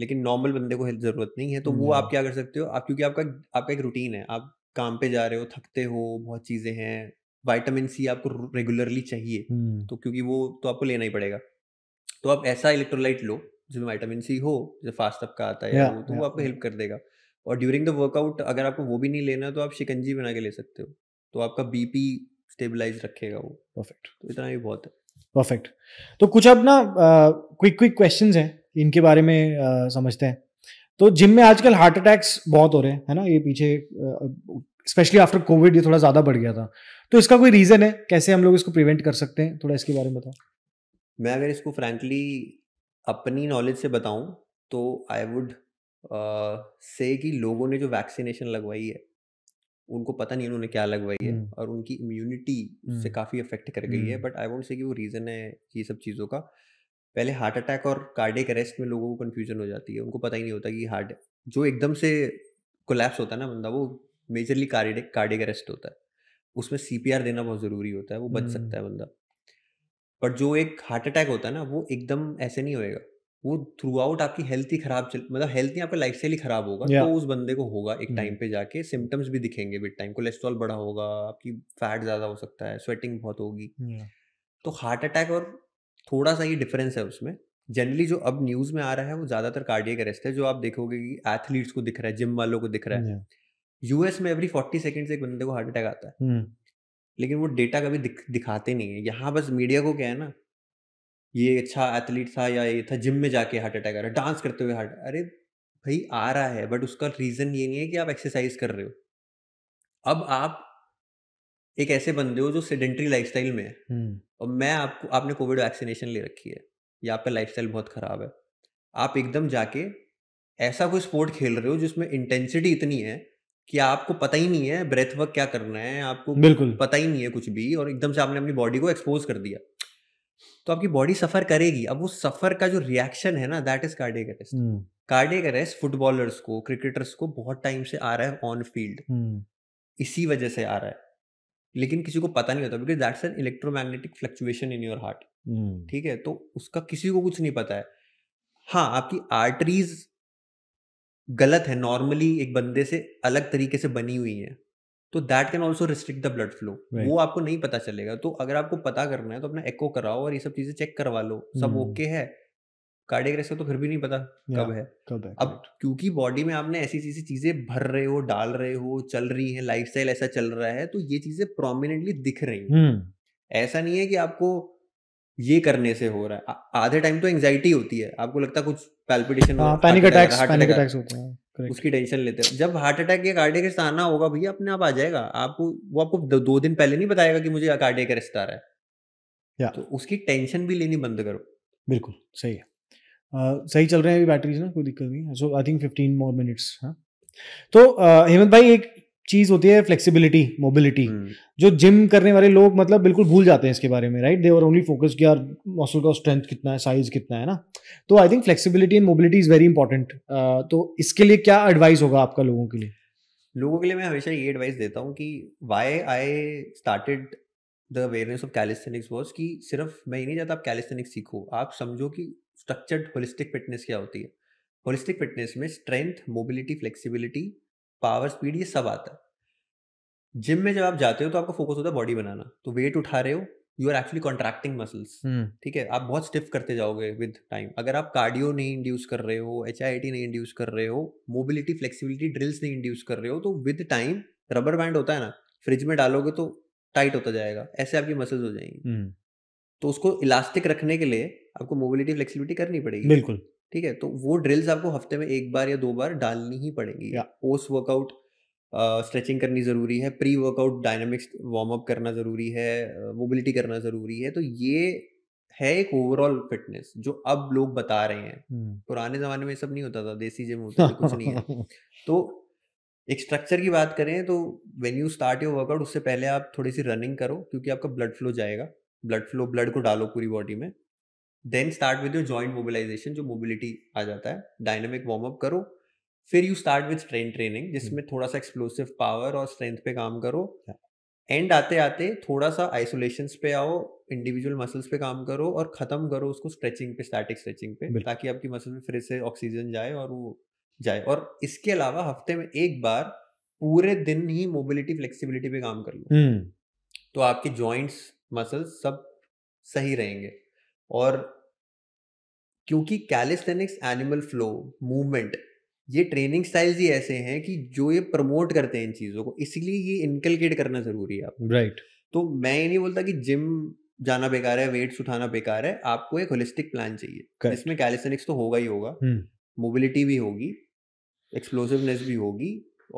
लेकिन नॉर्मल बंदे को हेल्प जरूरत नहीं है तो वो आप क्या कर सकते हो आप क्योंकि आपका आपका एक रूटीन है आप काम पे जा रहे हो थकते हो बहुत चीज़ें हैं वाइटामिन सी आपको रेगुलरली चाहिए तो क्योंकि वो तो आपको लेना ही पड़ेगा तो आप ऐसा इलेक्ट्रोलाइट लो जिसमें वाइटामिन सी हो जैसे फास्ट अप का आता है या, वो, तो या, वो आपको हेल्प कर देगा और ड्यूरिंग द वर्कआउट अगर आपको वो भी नहीं लेना तो आप शिकंजी बना के ले सकते हो तो आपका बीपी स्टेबलाइज रखेगा वो परफेक्ट तो इतना ही बहुत है परफेक्ट तो कुछ अब ना क्विक क्विक क्वेश्चंस हैं इनके बारे में आ, समझते हैं तो जिम में आजकल हार्ट अटैक्स बहुत हो रहे हैं है ना ये पीछे स्पेशली आफ्टर कोविड ये थोड़ा ज़्यादा बढ़ गया था तो इसका कोई रीज़न है कैसे हम लोग इसको प्रिवेंट कर सकते हैं थोड़ा इसके बारे में बताओ मैं अगर इसको फ्रेंकली अपनी नॉलेज से बताऊं तो आई वुड से कि लोगों ने जो वैक्सीनेशन लगवाई है उनको पता नहीं उन्होंने क्या लगवाई है हम्म। और उनकी इम्यूनिटी हम्म। से काफ़ी अफेक्ट कर गई है बट आई वोट से कि वो रीज़न है ये सब चीज़ों का पहले हार्ट अटैक और कार्डिक अरेस्ट में लोगों को कन्फ्यूजन हो जाती है उनको पता ही नहीं होता कि हार्ट जो एकदम से कोलैप्स होता है ना बंदा वो मेजरली कार्डिक कार्डिक अरेस्ट होता है उसमें सी देना बहुत ज़रूरी होता है वो बच सकता है हम्म। बंदा बट जो एक हार्ट अटैक होता है ना वो एकदम ऐसे नहीं होएगा वो थ्रू आउट आपकी हेल्थ ही खराब चल मतलब हेल्थ ही आपका लाइफ स्टाइल ही खराब होगा yeah. तो उस बंदे को होगा एक टाइम हम्म। पे जाके सिम्टम्स भी दिखेंगे विद टाइम कोलेस्ट्रॉल बड़ा होगा आपकी फैट ज़्यादा हो सकता है स्वेटिंग बहुत होगी yeah. तो हार्ट अटैक और थोड़ा सा ही डिफरेंस है उसमें जनरली जो अब न्यूज़ में आ रहा है वो ज़्यादातर कार्डियक अरेस्ट है जो आप देखोगे कि एथलीट्स को दिख रहा है जिम वालों को दिख रहा है यूएस में एवरी फोर्टी सेकेंड से एक बंदे को हार्ट अटैक आता है hmm. लेकिन वो डेटा कभी दिख, दिखाते नहीं है यहाँ बस मीडिया को क्या है ना ये अच्छा एथलीट था या ये था जिम में जाके हार्ट अटैक आ रहा है डांस करते हुए हार्ट अरे भाई आ रहा है बट उसका रीज़न ये नहीं है कि आप एक्सरसाइज कर रहे हो अब आप एक ऐसे बंदे हो जो सेडेंट्री लाइफस्टाइल में है हम्म। और मैं आपको आपने कोविड वैक्सीनेशन ले रखी है या आपका लाइफस्टाइल बहुत खराब है आप एकदम जाके ऐसा कोई स्पोर्ट खेल रहे हो जिसमें इंटेंसिटी इतनी है कि आपको पता ही नहीं है ब्रेथ वर्क क्या करना है आपको बिल्कुल पता ही नहीं है कुछ भी और एकदम से आपने अपनी बॉडी को एक्सपोज कर दिया तो आपकी बॉडी सफर करेगी अब वो सफर का जो रिएक्शन है ना that is cardiac arrest cardiac arrest footballers को क्रिकेटर्स को बहुत टाइम से आ रहा है ऑन फील्ड हम्म। इसी वजह से आ रहा है लेकिन किसी को पता नहीं होता because that's an electromagnetic fluctuation in your heart ठीक है तो उसका किसी को कुछ नहीं पता है हाँ आपकी आर्टरीज गलत है नॉर्मली एक बंदे से अलग तरीके से बनी हुई है तो that can also restrict the blood flow वो आपको नहीं पता चलेगा तो अगर आपको पता करना है तो अपना एक्ो कराओ और ये सब चीजें चेक करवा लो सब ओके हम्म। hmm. okay है कार्डिक रेस्ट तो फिर भी नहीं पता कब है कब है अब क्योंकि बॉडी में आपने ऐसी ऐसी चीजें भर रहे हो डाल रहे हो चल रही है लाइफ ऐसा चल रहा है तो ये चीजें प्रोमिनेंटली दिख रही है हम्म। ऐसा नहीं है कि आपको ये करने से हो रहा है आधे टाइम तो एंजाइटी होती है आपको लगता कुछ palpitation panic attacks panic attacks होते हैं उसकी टेंशन लेते हैं जब हार्ट अटैक या कार्डियक अरेस्ट आना होगा भैया अपने आप आ जाएगा आपको वो आपको दो दिन पहले नहीं बताएगा कि मुझे कार्डियक अरेस्ट आ रहा है तो उसकी टेंशन भी लेनी बंद करो बिल्कुल सही है सही चल रहे हैं अभी बैटरीज ना कोई दिक्कत नहीं है so I think fifteen more minutes हाँ तो हेमंत भाई एक चीज होती है फ्लेक्सिबिलिटी हम्म। मोबिलिटी जो जिम करने वाले लोग मतलब बिल्कुल भूल जाते हैं इसके बारे में राइट दे और ओनली फोकस यार मसल का स्ट्रेंथ कितना है साइज कितना है ना तो I think flexibility and mobility is very important तो इसके लिए क्या एडवाइस होगा आपका लोगों के लिए लोगों के लिए मैं हमेशा ये एडवाइस देता हूँ कि why I started the awareness of calisthenics was कि सिर्फ मैं ये नहीं चाहता आप कैलिस्थेनिक्स सीखो आप समझो कि स्ट्रक्चर्ड होलिस्टिक फिटनेस क्या होती है होलिस्टिक फिटनेस में strength mobility flexibility power speed ये सब आता है जिम में जब आप जाते हो तो आपका फोकस होता है बॉडी बनाना तो वेट उठा रहे हो you are actually contracting muscles ठीक है आप बहुत स्टिफ करते जाओगे विद टाइम अगर आप कार्डियो नहीं इंड्यूस कर रहे हो एच नहीं इंड्यूस कर रहे हो मोबिलिटी फ्लेक्सिबिलिटी ड्रिल्स नहीं इंड्यूस कर रहे हो तो विद टाइम रबर बैंड होता है ना फ्रिज में डालोगे तो टाइट होता जाएगा ऐसे आपकी मसल्स हो जाएंगी हम्म। तो उसको इलास्टिक रखने के लिए आपको मोबिलिटी फ्लेक्सिबिलिटी करनी पड़ेगी बिल्कुल ठीक है तो वो ड्रिल्स आपको हफ्ते में एक बार या दो बार डालनी ही पड़ेगी पोस्ट वर्कआउट स्ट्रेचिंग uh, करनी ज़रूरी है pre workout dynamics warm up करना ज़रूरी है मोबिलिटी uh, करना ज़रूरी है तो ये है एक ओवरऑल फिटनेस जो अब लोग बता रहे हैं hmm. पुराने ज़माने में सब नहीं होता था देसी जिम होता था कुछ नहीं है तो एक स्ट्रक्चर की बात करें तो when you start your workout उससे पहले आप थोड़ी सी रनिंग करो क्योंकि आपका ब्लड फ्लो जाएगा ब्लड फ्लो ब्लड को डालो पूरी बॉडी में then start with your joint mobilisation जो मोबिलिटी आ जाता है डायनेमिक वार्म अप करो फिर you start with strength training जिसमें थोड़ा सा एक्सप्लोसिव पावर और स्ट्रेंथ पे काम करो एंड हाँ। आते आते थोड़ा सा आइसोलेशन पे आओ इंडिविजुअल मसल्स पे काम करो और खत्म करो उसको स्ट्रेचिंग पे स्टैटिक स्ट्रेचिंग पे ताकि आपकी मसल में फिर से ऑक्सीजन जाए और वो जाए और इसके अलावा हफ्ते में एक बार पूरे दिन ही मोबिलिटी फ्लेक्सिबिलिटी पे काम कर लो हम्म। तो आपके जॉइंट्स मसल्स सब सही रहेंगे और क्योंकि कैलिस्थेनिक्स एनिमल फ्लो मूवमेंट ये ट्रेनिंग स्टाइल्स ही ऐसे हैं कि जो ये प्रमोट करते हैं इन चीज़ों को इसलिए ये इनकलकेट करना ज़रूरी है आप राइट right. तो मैं ये नहीं बोलता कि जिम जाना बेकार है वेट्स उठाना बेकार है आपको एक होलिस्टिक प्लान चाहिए Correct. इसमें कैलिस्थेनिक्स तो होगा ही होगा मोबिलिटी हम्म। hmm. भी होगी एक्सप्लोसिवनेस भी होगी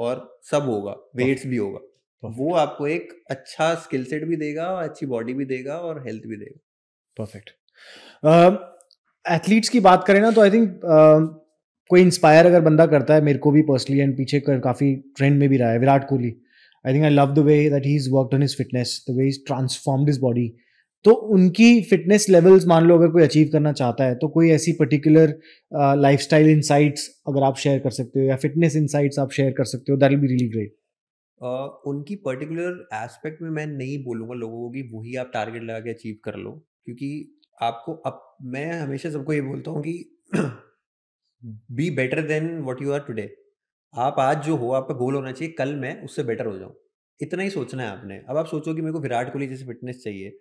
और सब होगा वेट्स okay. भी होगा वो आपको एक अच्छा स्किल सेट भी देगा अच्छी बॉडी भी देगा और हेल्थ भी देगा परफेक्ट एथलीट्स uh, की बात करें ना तो आई थिंक uh, कोई इंस्पायर अगर बंदा करता है मेरे को भी पर्सनली एंड पीछे कर, काफी ट्रेंड में भी रहा है Virat Kohli I think I love the way that he is worked on his fitness the way is transformed his body तो उनकी फिटनेस लेवल्स मान लो अगर कोई अचीव करना चाहता है तो कोई ऐसी पर्टिकुलर लाइफ स्टाइल इनसाइट्स अगर आप शेयर कर सकते हो या फिटनेस इनसाइट्स आप शेयर कर सकते हो that will be really great उनकी पर्टिकुलर एस्पेक्ट में मैं नहीं बोलूँगा लोगों को कि वही आप टारगेट लगा के अचीव कर लो क्योंकि आपको अब मैं हमेशा सबको ये बोलता हूँ कि be better than what you are today आप आज जो हो आपका गोल होना चाहिए कल मैं उससे बेटर हो जाऊँ इतना ही सोचना है आपने अब आप सोचो कि मेरे को विराट कोहली जैसे फिटनेस चाहिए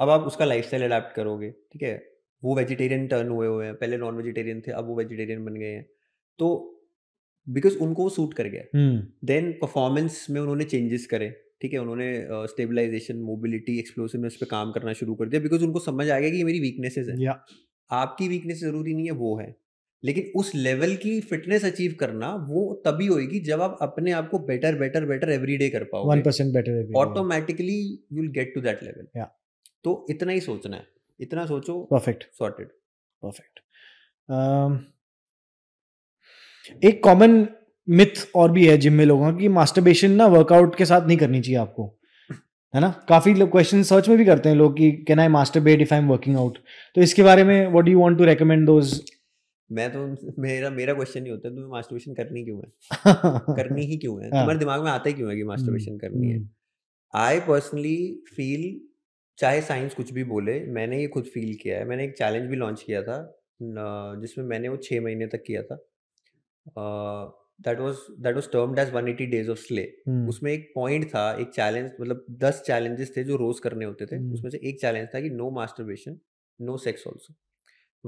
अब आप उसका लाइफ स्टाइल अडाप्ट करोगे ठीक है वो वेजिटेरियन टर्न हुए हुए हैं पहले नॉन वेजिटेरियन थे अब वो वेजिटेरियन बन गए हैं तो बिकॉज उनको वो सूट कर गया देन hmm. परफॉर्मेंस में उन्होंने चेंजेस करे ठीक है उन्होंने स्टेबलाइजेशन मोबिलिटी एक्सप्लोसिव उस पर काम करना शुरू कर दिया बिकॉज उनको समझ आ गया कि ये मेरी वीकनेसेस है yeah. आपकी वीकनेस जरूरी नहीं है वो है लेकिन उस लेवल की फिटनेस अचीव करना वो तभी होगी जब आप अपने आप को better better better every day कर पाओ percent better automatically you get to that level तो इतना ही सोचना है इतना सोचो परफेक्ट सॉर्टेड परफेक्ट एक कॉमन मिथ और भी है जिम में लोगों का कि मास्टरबेशन ना वर्कआउट के साथ नहीं करनी चाहिए आपको है ना काफी लोग क्वेश्चन सर्च में भी करते हैं लोग कि can I masturbate if I am working out तो इसके बारे में what do you want to recommend those मैं तो मेरा मेरा क्वेश्चन नहीं होता है तुम्हें मास्टरबेशन करनी क्यों है करनी ही क्यों है हाँ। तुम्हारे दिमाग में आता ही क्यों है कि मास्टरबेशन हम्म, करनी है आई पर्सनली फील चाहे साइंस कुछ भी बोले मैंने ये खुद फील किया है मैंने एक चैलेंज भी लॉन्च किया था जिसमें मैंने वो छः महीने तक किया था that was that was termed as 180 days of slay उसमें एक पॉइंट था एक चैलेंज मतलब 10 चैलेंजेस थे जो रोज करने होते थे hmm. उसमें से एक चैलेंज था कि no masturbation no sex also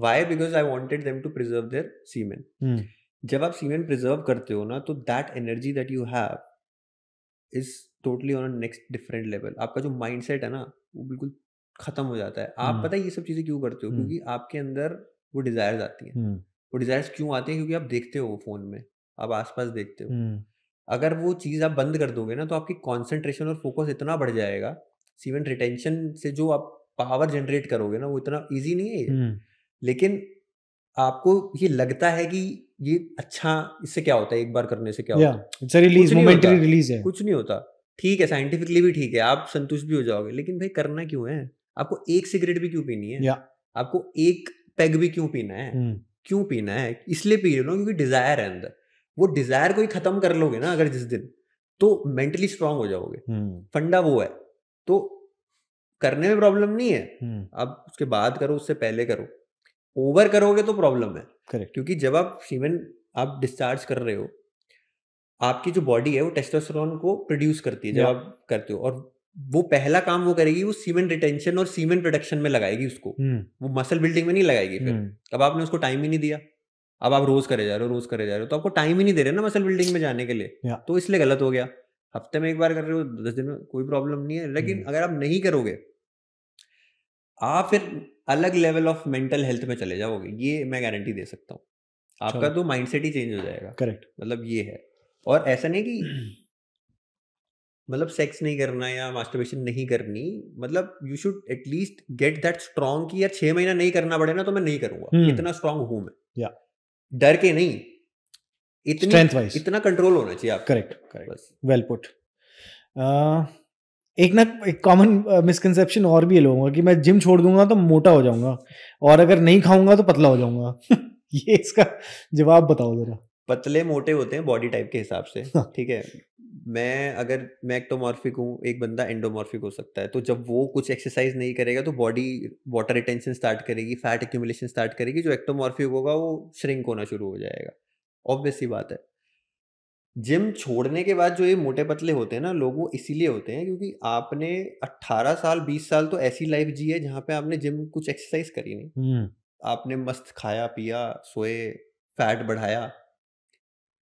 why because I wanted them to preserve their semen जब आप सीमेन प्रिजर्व करते हो ना तो that energy that you have is totally on next different level आपका जो माइंडसेट है ना वो बिल्कुल खत्म हो जाता है आप hmm. पता है ये सब चीजें क्यों करते हो hmm. क्योंकि आपके अंदर वो डिजायर आती है वो डिजायर्स क्यों आते हैं क्योंकि आप देखते हो फोन में आप आसपास देखते हो अगर वो चीज आप बंद कर दोगे ना तो आपकी कॉन्सेंट्रेशन और फोकस इतना बढ़ जाएगा सीवन रिटेंशन से जो आप पावर जनरेट करोगे ना वो इतना ईजी नहीं है लेकिन आपको ये लगता है कि ये अच्छा इससे क्या होता है एक बार करने से क्या yeah, होता है रिलीज मोमेंटरी रिलीज है कुछ नहीं होता ठीक है साइंटिफिकली भी ठीक है आप संतुष्ट भी हो जाओगे लेकिन भाई करना क्यों है आपको एक सिगरेट भी क्यों पीनी है yeah. आपको एक पैग भी क्यों पीना है hmm. क्यों पीना है इसलिए पी रहे हो क्योंकि डिजायर है अंदर वो डिजायर को ही खत्म कर लोगे ना अगर जिस दिन तो मेंटली स्ट्रांग हो जाओगे हम्म। फंडा वो है तो करने में प्रॉब्लम नहीं है आप हम्म। उसके बाद करो उससे पहले करो ओवर करोगे तो प्रॉब्लम है करेक्ट क्योंकि जब आप सीमेंट आप डिस्चार्ज कर रहे हो आपकी जो बॉडी है वो टेस्टोस्टेरोन को प्रोड्यूस करती है जब आप करते हो और वो पहला काम वो करेगी वो सीमेंट रिटेंशन और सीमेंट प्रोडक्शन में लगाएगी उसको हम्म। वो मसल बिल्डिंग में नहीं लगाएगी फिर हम्म। अब आपने उसको टाइम ही नहीं दिया अब आप रोज करे जा रहे हो रोज करे जा रहे हो तो आपको टाइम ही नहीं दे रहे ना मसल बिल्डिंग में जाने के लिए तो इसलिए गलत हो गया हफ्ते में एक बार कर रहे हो दस दिन में कोई प्रॉब्लम नहीं है लेकिन हम्म। अगर आप नहीं करोगे आप फिर अलग लेवल ऑफ मेंटल हेल्थ में चले जाओगे ये मैं गारंटी दे सकता हूँ आपका तो माइंडसेट ही चेंज हो जाएगा करेक्ट मतलब ये है और ऐसा नहीं कि मतलब सेक्स नहीं करना या मास्टरबेशन नहीं करनी मतलब you should at least get that strong कि यार छह महीना नहीं करना पड़े ना तो मैं नहीं करूंगा हम्म। इतना स्ट्रांग हूं मैं डर के नहीं इतनी इतना कंट्रोल होना चाहिए आप करेक्ट करेक्ट वेल पुट एक ना एक कॉमन मिसकनसेप्शन और भी है लोगों का कि मैं जिम छोड़ दूंगा तो मोटा हो जाऊंगा और अगर नहीं खाऊंगा तो पतला हो जाऊंगा ये इसका जवाब बताओ जरा पतले मोटे होते हैं बॉडी टाइप के हिसाब से हाँ। ठीक है मैं अगर मैं एक्टोमॉर्फिक हूँ एक बंदा एंडोमॉर्फिक हो सकता है तो जब वो कुछ एक्सरसाइज नहीं करेगा तो बॉडी वाटर रिटेंशन स्टार्ट करेगी फैट एक्यूमुलेशन स्टार्ट करेगी जो एक्टोमॉर्फिक होगा वो श्रिंक होना शुरू हो जाएगा ऑब्वियस ही बात है जिम छोड़ने के बाद जो ये मोटे पतले होते हैं ना लोग वो इसीलिए होते हैं क्योंकि आपने 18 साल 20 साल तो ऐसी लाइफ जी है जहाँ पे आपने जिम कुछ एक्सरसाइज करी नहीं हम्म। आपने मस्त खाया पिया सोए फैट बढ़ाया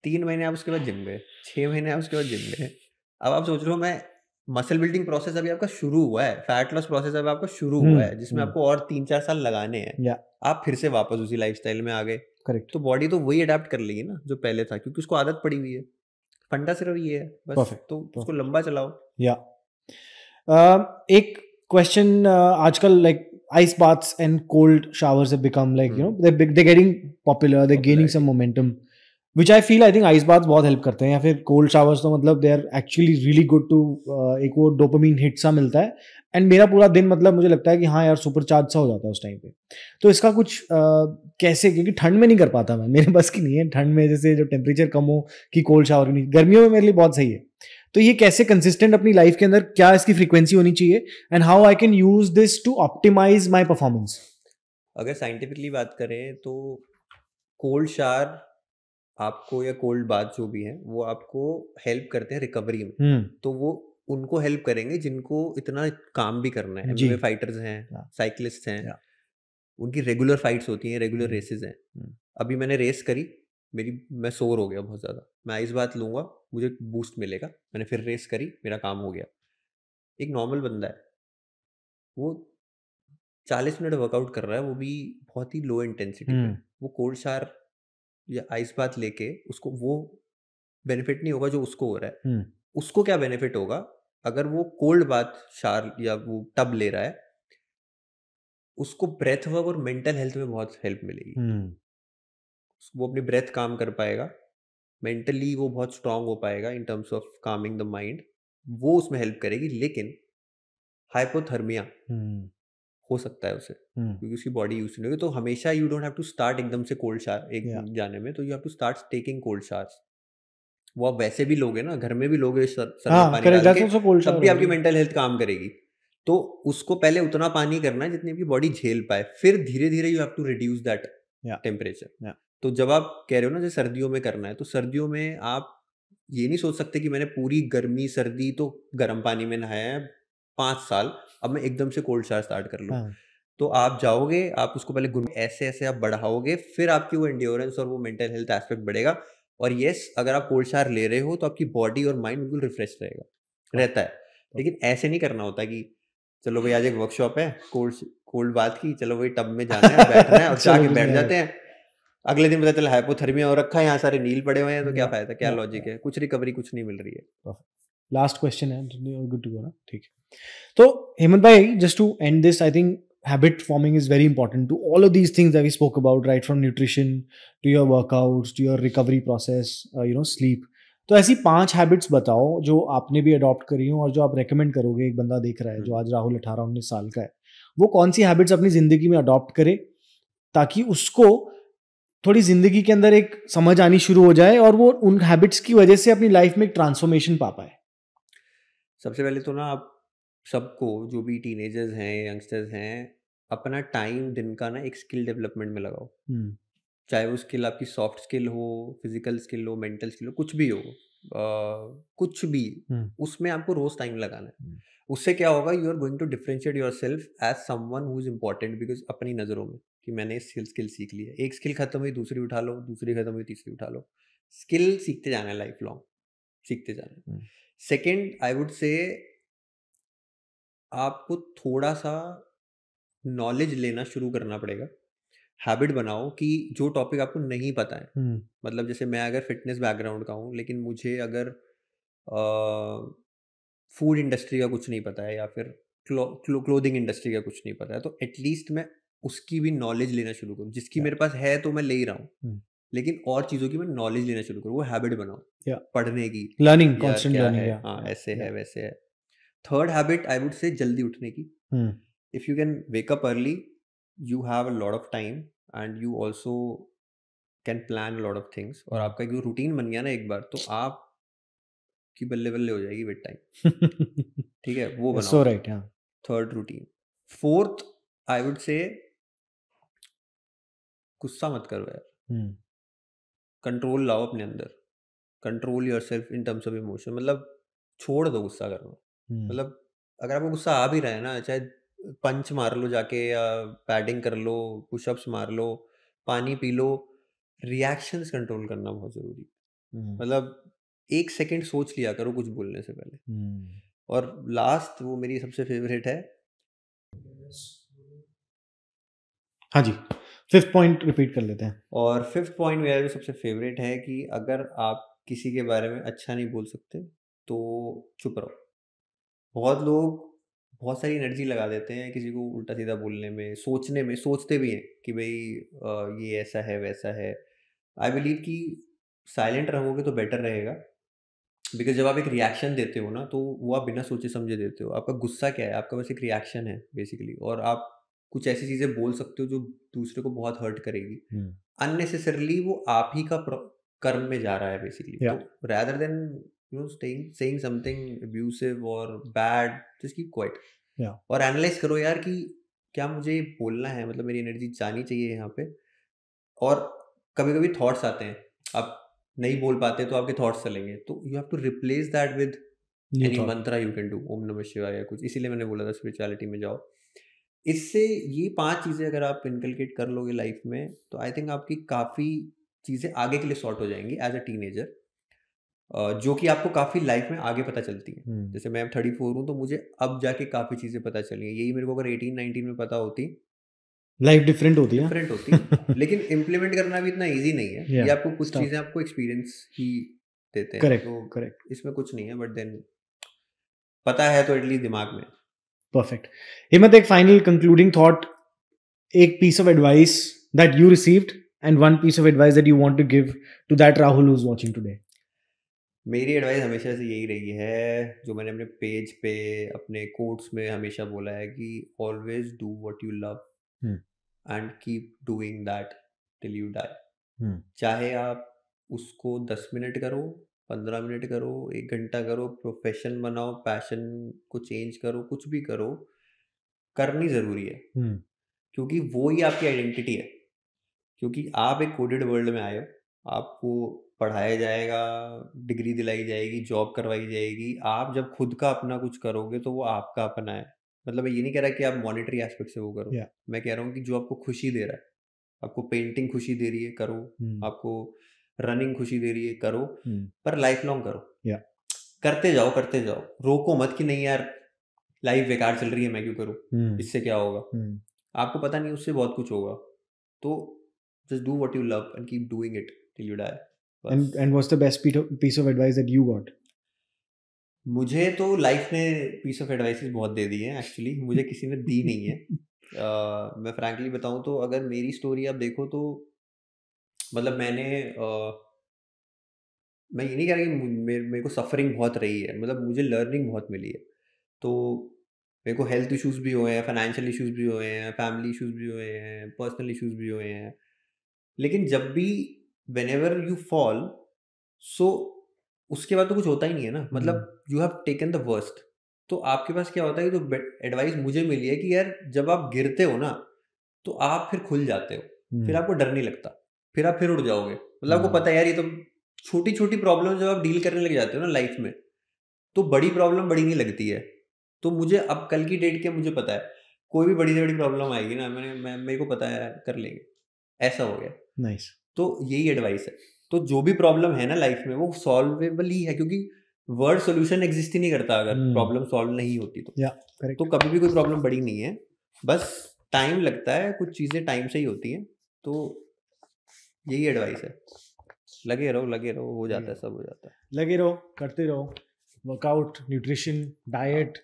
तीन महीने आप उसके बाद जिम गए छः महीने आप उसके बाद जिम गए अब आप सोच रहे हो मैं मसल बिल्डिंग प्रोसेस अभी आपका शुरू हुआ है फैट लॉस प्रोसेस अभी आपका शुरू हम्म, हुआ है जिसमें हम्म। आपको और तीन चार साल लगाने हैं आप फिर से वापस उसी लाइफ में आ गए करेक्ट तो बॉडी तो वही अडेप्ट कर लेगी ना जो पहले था क्योंकि उसको आदत पड़ी हुई है फंडा सिर्फ ये है बस Perfect. तो Perfect. उसको लंबा चलाओ या yeah. uh, एक क्वेश्चन uh, आजकल like ice baths and cold showers have become like mm. you hmm. know they're, they're getting popular they're Popularity. gaining some momentum which I feel I think ice bath बहुत help करते हैं या फिर cold showers तो मतलब they are actually really good to एक वो dopamine hit सा मिलता है एंड मेरा पूरा दिन मतलब मुझे लगता है कि हाँ यार सुपर चार्ज सा हो जाता है उस टाइम पे तो इसका कुछ आ, uh, कैसे क्योंकि ठंड में नहीं कर पाता मैं मेरे बस की नहीं है ठंड में जैसे जब टेम्परेचर कम हो कि कोल्ड शावर नहीं गर्मियों में मेरे लिए बहुत सही है तो ये कैसे कंसिस्टेंट अपनी लाइफ के अंदर क्या इसकी फ्रिक्वेंसी होनी चाहिए and how I can use this to optimise my performance अगर साइंटिफिकली बात करें तो कोल्ड शावर आपको या कोल्ड बाथ जो भी है वो आपको हेल्प करते हैं रिकवरी में हम्म। तो वो उनको हेल्प करेंगे जिनको इतना काम भी करना है फाइटर्स हैं साइकिलिस्ट हाँ। हैं उनकी रेगुलर फाइट्स होती हैं रेगुलर रेसेस हम्म। हैं हम्म। अभी मैंने रेस करी मेरी मैं सोर हो गया बहुत ज़्यादा मैं इस बात लूँगा मुझे बूस्ट मिलेगा मैंने फिर रेस करी मेरा काम हो गया एक नॉर्मल बंदा है वो चालीस मिनट वर्कआउट कर रहा है वो भी बहुत ही लो इंटेंसिटी में वो कोल्ड शार या आइस बात लेके उसको वो बेनिफिट नहीं होगा जो उसको हो रहा है उसको क्या बेनिफिट होगा अगर वो कोल्ड बात शार या वो टब ले रहा है उसको ब्रेथ वर्क और मेंटल हेल्थ में बहुत हेल्प मिलेगी वो अपनी ब्रेथ काम कर पाएगा मेंटली वो बहुत स्ट्रांग हो पाएगा in terms of calming the mind वो उसमें हेल्प करेगी लेकिन हाइपोथर्मिया हो सकता है उसे हम्म। क्योंकि उसकी बॉडी यूज नहीं होगी तो हमेशा you don't have to start एकदम से कोल्ड शार एक yeah. जाने में तो you have to start taking cold showers वो आप वैसे भी लोगे ना घर में भी लोगे हाँ, तब भी आपकी मेंटल हेल्थ काम करेगी तो उसको पहले उतना पानी करना है जितनी भी बॉडी झेल पाए फिर धीरे धीरे you have to reduce that temperature तो जब आप कह रहे हो ना जैसे सर्दियों में करना है तो सर्दियों में आप ये नहीं सोच सकते कि मैंने पूरी गर्मी सर्दी तो गर्म पानी में नहाया है पाँच साल अब मैं एकदम से कोल्ड चार्ज स्टार्ट कर लू हाँ। तो आप जाओगे आप उसको पहले ऐसे ऐसे आप बढ़ाओगे फिर आपकी वो इंड्योरेंस और वो मेंटल हेल्थ एस्पेक्ट बढ़ेगा और यस अगर आप कोल्ड स्टार ले रहे हो तो आपकी बॉडी और माइंड बिल्कुल रिफ्रेश रहेगा रहता है लेकिन ऐसे नहीं करना होता कि चलो भाई आज एक वर्कशॉप है कोल्ड कोल्ड बात की चलो भाई टब में जाना है बैठना है और जाके बैठ जाते हैं अगले दिन पता चला हाइपोथर्मिया और रखा है यहाँ सारे नील पड़े हुए हैं तो क्या हाँ। फायदा क्या लॉजिक है कुछ रिकवरी कुछ नहीं मिल रही है लास्ट क्वेश्चन है गुड टू गो ना ठीक है तो हेमंत भाई just to end this I think habit forming is very important to all of these things we spoke about right from nutrition to your your to your recovery process you know sleep तो ऐसी पांच habits बताओ जो आपने भी adopt करी हो और जो आप रेकमेंड करोगे एक बंदा देख रहा है जो हम्म। आज राहुल अठारह उन्नीस साल का है वो कौन सी हैबिट्स अपनी जिंदगी में अडॉप्ट करे ताकि उसको थोड़ी जिंदगी के अंदर एक समझ आनी शुरू हो जाए और वो उन हैबिट्स की वजह से अपनी लाइफ में एक ट्रांसफॉर्मेशन पा पाए सबसे पहले तो ना आप सबको जो भी टीनेजर्स हैं यंगस्टर्स हैं अपना टाइम दिन का ना एक स्किल डेवलपमेंट में लगाओ चाहे वो स्किल आपकी सॉफ्ट स्किल हो फिजिकल स्किल हो मेंटल स्किल हो कुछ भी हो कुछ भी उसमें आपको रोज टाइम लगाना है उससे क्या होगा you are going to differentiate yourself as someone who is important because अपनी नज़रों में कि मैंने स्किल स्किल सीख ली है एक स्किल खत्म हुई दूसरी उठा लो दूसरी खत्म हुई तीसरी उठा लो स्किल सीखते जाना है लाइफ लॉन्ग सीखते जाना है सेकेंड आई वुड से आपको थोड़ा सा नॉलेज लेना शुरू करना पड़ेगा हैबिट बनाओ कि जो टॉपिक आपको नहीं पता है hmm. मतलब जैसे मैं अगर फिटनेस बैकग्राउंड का हूँ लेकिन मुझे अगर फूड इंडस्ट्री का कुछ नहीं पता है या फिर क्लोथिंग इंडस्ट्री का कुछ नहीं पता है तो एटलीस्ट मैं उसकी भी नॉलेज लेना शुरू करूँ जिसकी yeah. मेरे पास है तो मैं ले ही रहा हूँ hmm. लेकिन और चीज़ों की मैं नॉलेज लेना शुरू करूँ वो हैबिट बनाओ yeah. पढ़ने की लर्निंग कॉन्स्टेंट लर्निंग ऐसे है वैसे है थर्ड हैबिट आई वुड से जल्दी उठने की if you can wake up early you have a lot of time and you also can plan lot of things और आपका एक रूटीन बन गया ना एक बार तो आप की बल्ले बल्ले हो जाएगी विद टाइम ठीक है वो बनाओ right third routine fourth I would say गुस्सा मत करो यार कंट्रोल लाओ अपने अंदर control yourself in terms of emotion मतलब छोड़ दो गुस्सा करना मतलब अगर आपको गुस्सा आ भी रहा है ना चाहे पंच मार लो जाके या पैडिंग कर लो पुशअप्स मार लो पानी पी लो रिएक्शंस कंट्रोल करना बहुत ज़रूरी है मतलब एक सेकंड सोच लिया करो कुछ बोलने से पहले और लास्ट वो मेरी सबसे फेवरेट है हाँ जी फिफ्थ पॉइंट रिपीट कर लेते हैं और फिफ्थ पॉइंट मेरा जो सबसे फेवरेट है कि अगर आप किसी के बारे में अच्छा नहीं बोल सकते तो चुप रहो बहुत लोग बहुत सारी एनर्जी लगा देते हैं किसी को उल्टा सीधा बोलने में सोचने में सोचते भी हैं कि भाई ये ऐसा है वैसा है आई बिलीव कि साइलेंट रहोगे तो बेटर रहेगा बिकॉज जब आप एक रिएक्शन देते हो ना तो वो आप बिना सोचे समझे देते हो आपका गुस्सा क्या है आपका बस एक रिएक्शन है बेसिकली और आप कुछ ऐसी चीजें बोल सकते हो जो दूसरे को बहुत हर्ट करेगी अननेसेसरली वो आप ही का कर्म में जा रहा है basically rather than you know staying saying something abusive और बैड जस्ट कीप क्वाइट और एनालाइज करो यार कि क्या मुझे बोलना है मतलब मेरी एनर्जी जानी चाहिए यहाँ पे और कभी कभी थॉट्स आते हैं आप नहीं बोल पाते तो आपके थॉट्स चलेंगे तो you have to replace that with any mantra you can do ओम नमः शिवाय या कुछ इसीलिए मैंने बोला था स्पिरिचुअलिटी में जाओ इससे ये पांच चीज़ें अगर आप इनकलकेट कर लोगे लाइफ में तो आई थिंक आपकी काफ़ी चीज़ें आगे के लिए सॉर्ट हो जाएंगी एज अ टीनेजर जो कि आपको काफ़ी लाइफ में आगे पता चलती है hmm. हम्म। जैसे मैं थर्टी फोर हूँ तो मुझे अब जाके काफ़ी चीज़ें पता चली हैं यही मेरे को अगर एटीन नाइनटीन में पता होती लाइफ डिफरेंट होती है डिफरेंट होती लेकिन इम्प्लीमेंट करना भी इतना ईजी नहीं है yeah. ये आपको कुछ चीज़ें आपको एक्सपीरियंस ही देते हैं करेक्ट करेक्ट तो इसमें कुछ नहीं है बट देन पता है तो एटलीस्ट दिमाग में परफेक्ट हिम्मत एक फाइनल कंक्लूडिंग थॉट एक piece of advice that you received and one piece of advice that you want to give to that Rahul who is watching today मेरी एडवाइस हमेशा से यही रही है जो मैंने अपने पेज पे अपने कोट्स में हमेशा बोला है कि always do what you love and keep doing that till you die चाहे आप उसको दस मिनट करो पंद्रह मिनट करो एक घंटा करो प्रोफेशन बनाओ पैशन को चेंज करो कुछ भी करो करनी ज़रूरी है हम्म। क्योंकि वो ही आपकी आइडेंटिटी है क्योंकि आप एक कोडेड वर्ल्ड में आए हो आपको पढ़ाया जाएगा डिग्री दिलाई जाएगी जॉब करवाई जाएगी आप जब खुद का अपना कुछ करोगे तो वो आपका अपना है मतलब मैं ये नहीं कह रहा कि आप मॉनिटरी एस्पेक्ट से वो करो yeah. मैं कह रहा हूँ कि जो आपको खुशी दे रहा है आपको पेंटिंग खुशी दे रही है करो hmm. आपको रनिंग खुशी दे रही है करो हम्म। पर लाइफ लॉन्ग करो या करते जाओ करते जाओ रोको मत कि नहीं यार लाइफ बेकार चल रही है मैं क्यों करूँ हम्म। इससे क्या होगा हम्म। आपको पता नहीं उससे बहुत कुछ होगा तो just do what you love and keep doing it till you die बस. and and what's the best piece of advice that you got मुझे तो लाइफ ने पीस ऑफ एडवाइस बहुत दे दी है एक्चुअली मुझे किसी ने दी नहीं है uh, मैं फ्रैंकली बताऊं तो अगर मेरी स्टोरी आप देखो तो मतलब मैंने आ, मैं ये नहीं कह रहा कि मेरे मेरे को सफरिंग बहुत रही है मतलब मुझे लर्निंग बहुत मिली है तो मेरे को हेल्थ इश्यूज़ भी हुए हैं फाइनेंशियल इश्यूज़ भी हुए हैं फैमिली इश्यूज़ भी हुए हैं पर्सनल इश्यूज़ भी हुए हैं लेकिन जब भी whenever you fall so उसके बाद तो कुछ होता ही नहीं है ना मतलब you have taken the worst तो आपके पास क्या होता है कि जो एडवाइस मुझे मिली है कि यार जब आप गिरते हो ना तो आप फिर खुल जाते हो फिर हम्म। आपको डर नहीं लगता फिर आप फिर उड़ जाओगे मतलब आपको हाँ। पता है यार ये तो छोटी छोटी प्रॉब्लम जब आप डील करने लग जाते हो ना लाइफ में तो बड़ी प्रॉब्लम बड़ी नहीं लगती है तो मुझे अब कल की डेट के मुझे पता है कोई भी बड़ी से बड़ी प्रॉब्लम आएगी ना मैंने मैं मेरे को पता है कर लेंगे ऐसा हो गया नाइस nice. तो यही एडवाइस है तो जो भी प्रॉब्लम है ना लाइफ में वो सॉल्वेबल ही है क्योंकि वर्ड सोल्यूशन एग्जिस्ट ही नहीं करता अगर प्रॉब्लम hmm. सॉल्व नहीं होती तो yeah, तो कभी भी कोई प्रॉब्लम बड़ी नहीं है बस टाइम लगता है कुछ चीज़ें टाइम से ही होती हैं तो यही एडवाइस है लगे रहो लगे रहो हो जाता है हम्म। सब हो जाता है लगे रहो करते रहो वर्कआउट न्यूट्रिशन डाइट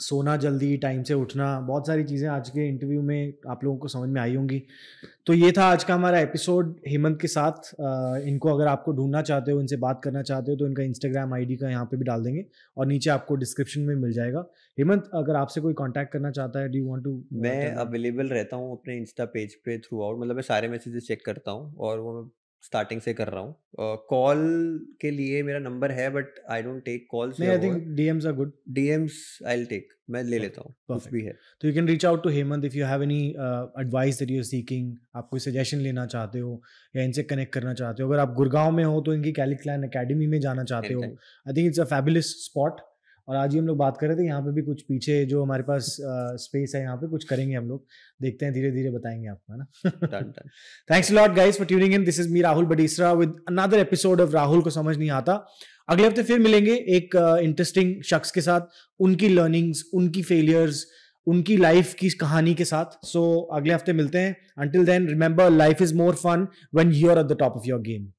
सोना जल्दी टाइम से उठना बहुत सारी चीज़ें आज के इंटरव्यू में आप लोगों को समझ में आई होंगी तो ये था आज का हमारा एपिसोड हेमंत के साथ आ, इनको अगर आपको ढूंढना चाहते हो इनसे बात करना चाहते हो तो इनका इंस्टाग्राम आईडी का यहाँ पे भी डाल देंगे और नीचे आपको डिस्क्रिप्शन में मिल जाएगा हेमंत अगर आपसे कोई कॉन्टैक्ट करना चाहता है डू वॉन्ट टू मैं अवेलेबल रहता हूँ अपने इंस्टा पेज पे थ्रू आउट मतलब मैं सारे मैसेजेस चेक करता हूँ और वो स्टार्टिंग से कर रहा हूँ कॉल uh, के लिए मेरा नंबर है but I don't take calls नहीं I think DMs are good DMs I will take मैं ले लेता हूँ कुछ भी है तो you can reach out to Hemant if you have any advice that you are seeking आप कोई सजेशन लेना चाहते हो या इनसे कनेक्ट करना चाहते हो अगर आप गुड़गांव में हो तो इनकी कैलिक्लैन क्लैन अकेडमी में जाना चाहते हो I think it's a fabulous spot और आज ही हम लोग बात कर रहे थे यहाँ पे भी कुछ पीछे जो हमारे पास स्पेस है यहाँ पे कुछ करेंगे हम लोग देखते हैं धीरे धीरे बताएंगे आपको है ना thanks lot guys for tuning in this is me Rahul Badisara with another episode of Rahul को समझ नहीं आता अगले हफ्ते फिर मिलेंगे एक इंटरेस्टिंग uh, शख्स के साथ उनकी लर्निंग्स उनकी फेलियर्स उनकी लाइफ की कहानी के साथ सो so, अगले हफ्ते मिलते हैं until then remember life is more fun when you are at the top of your game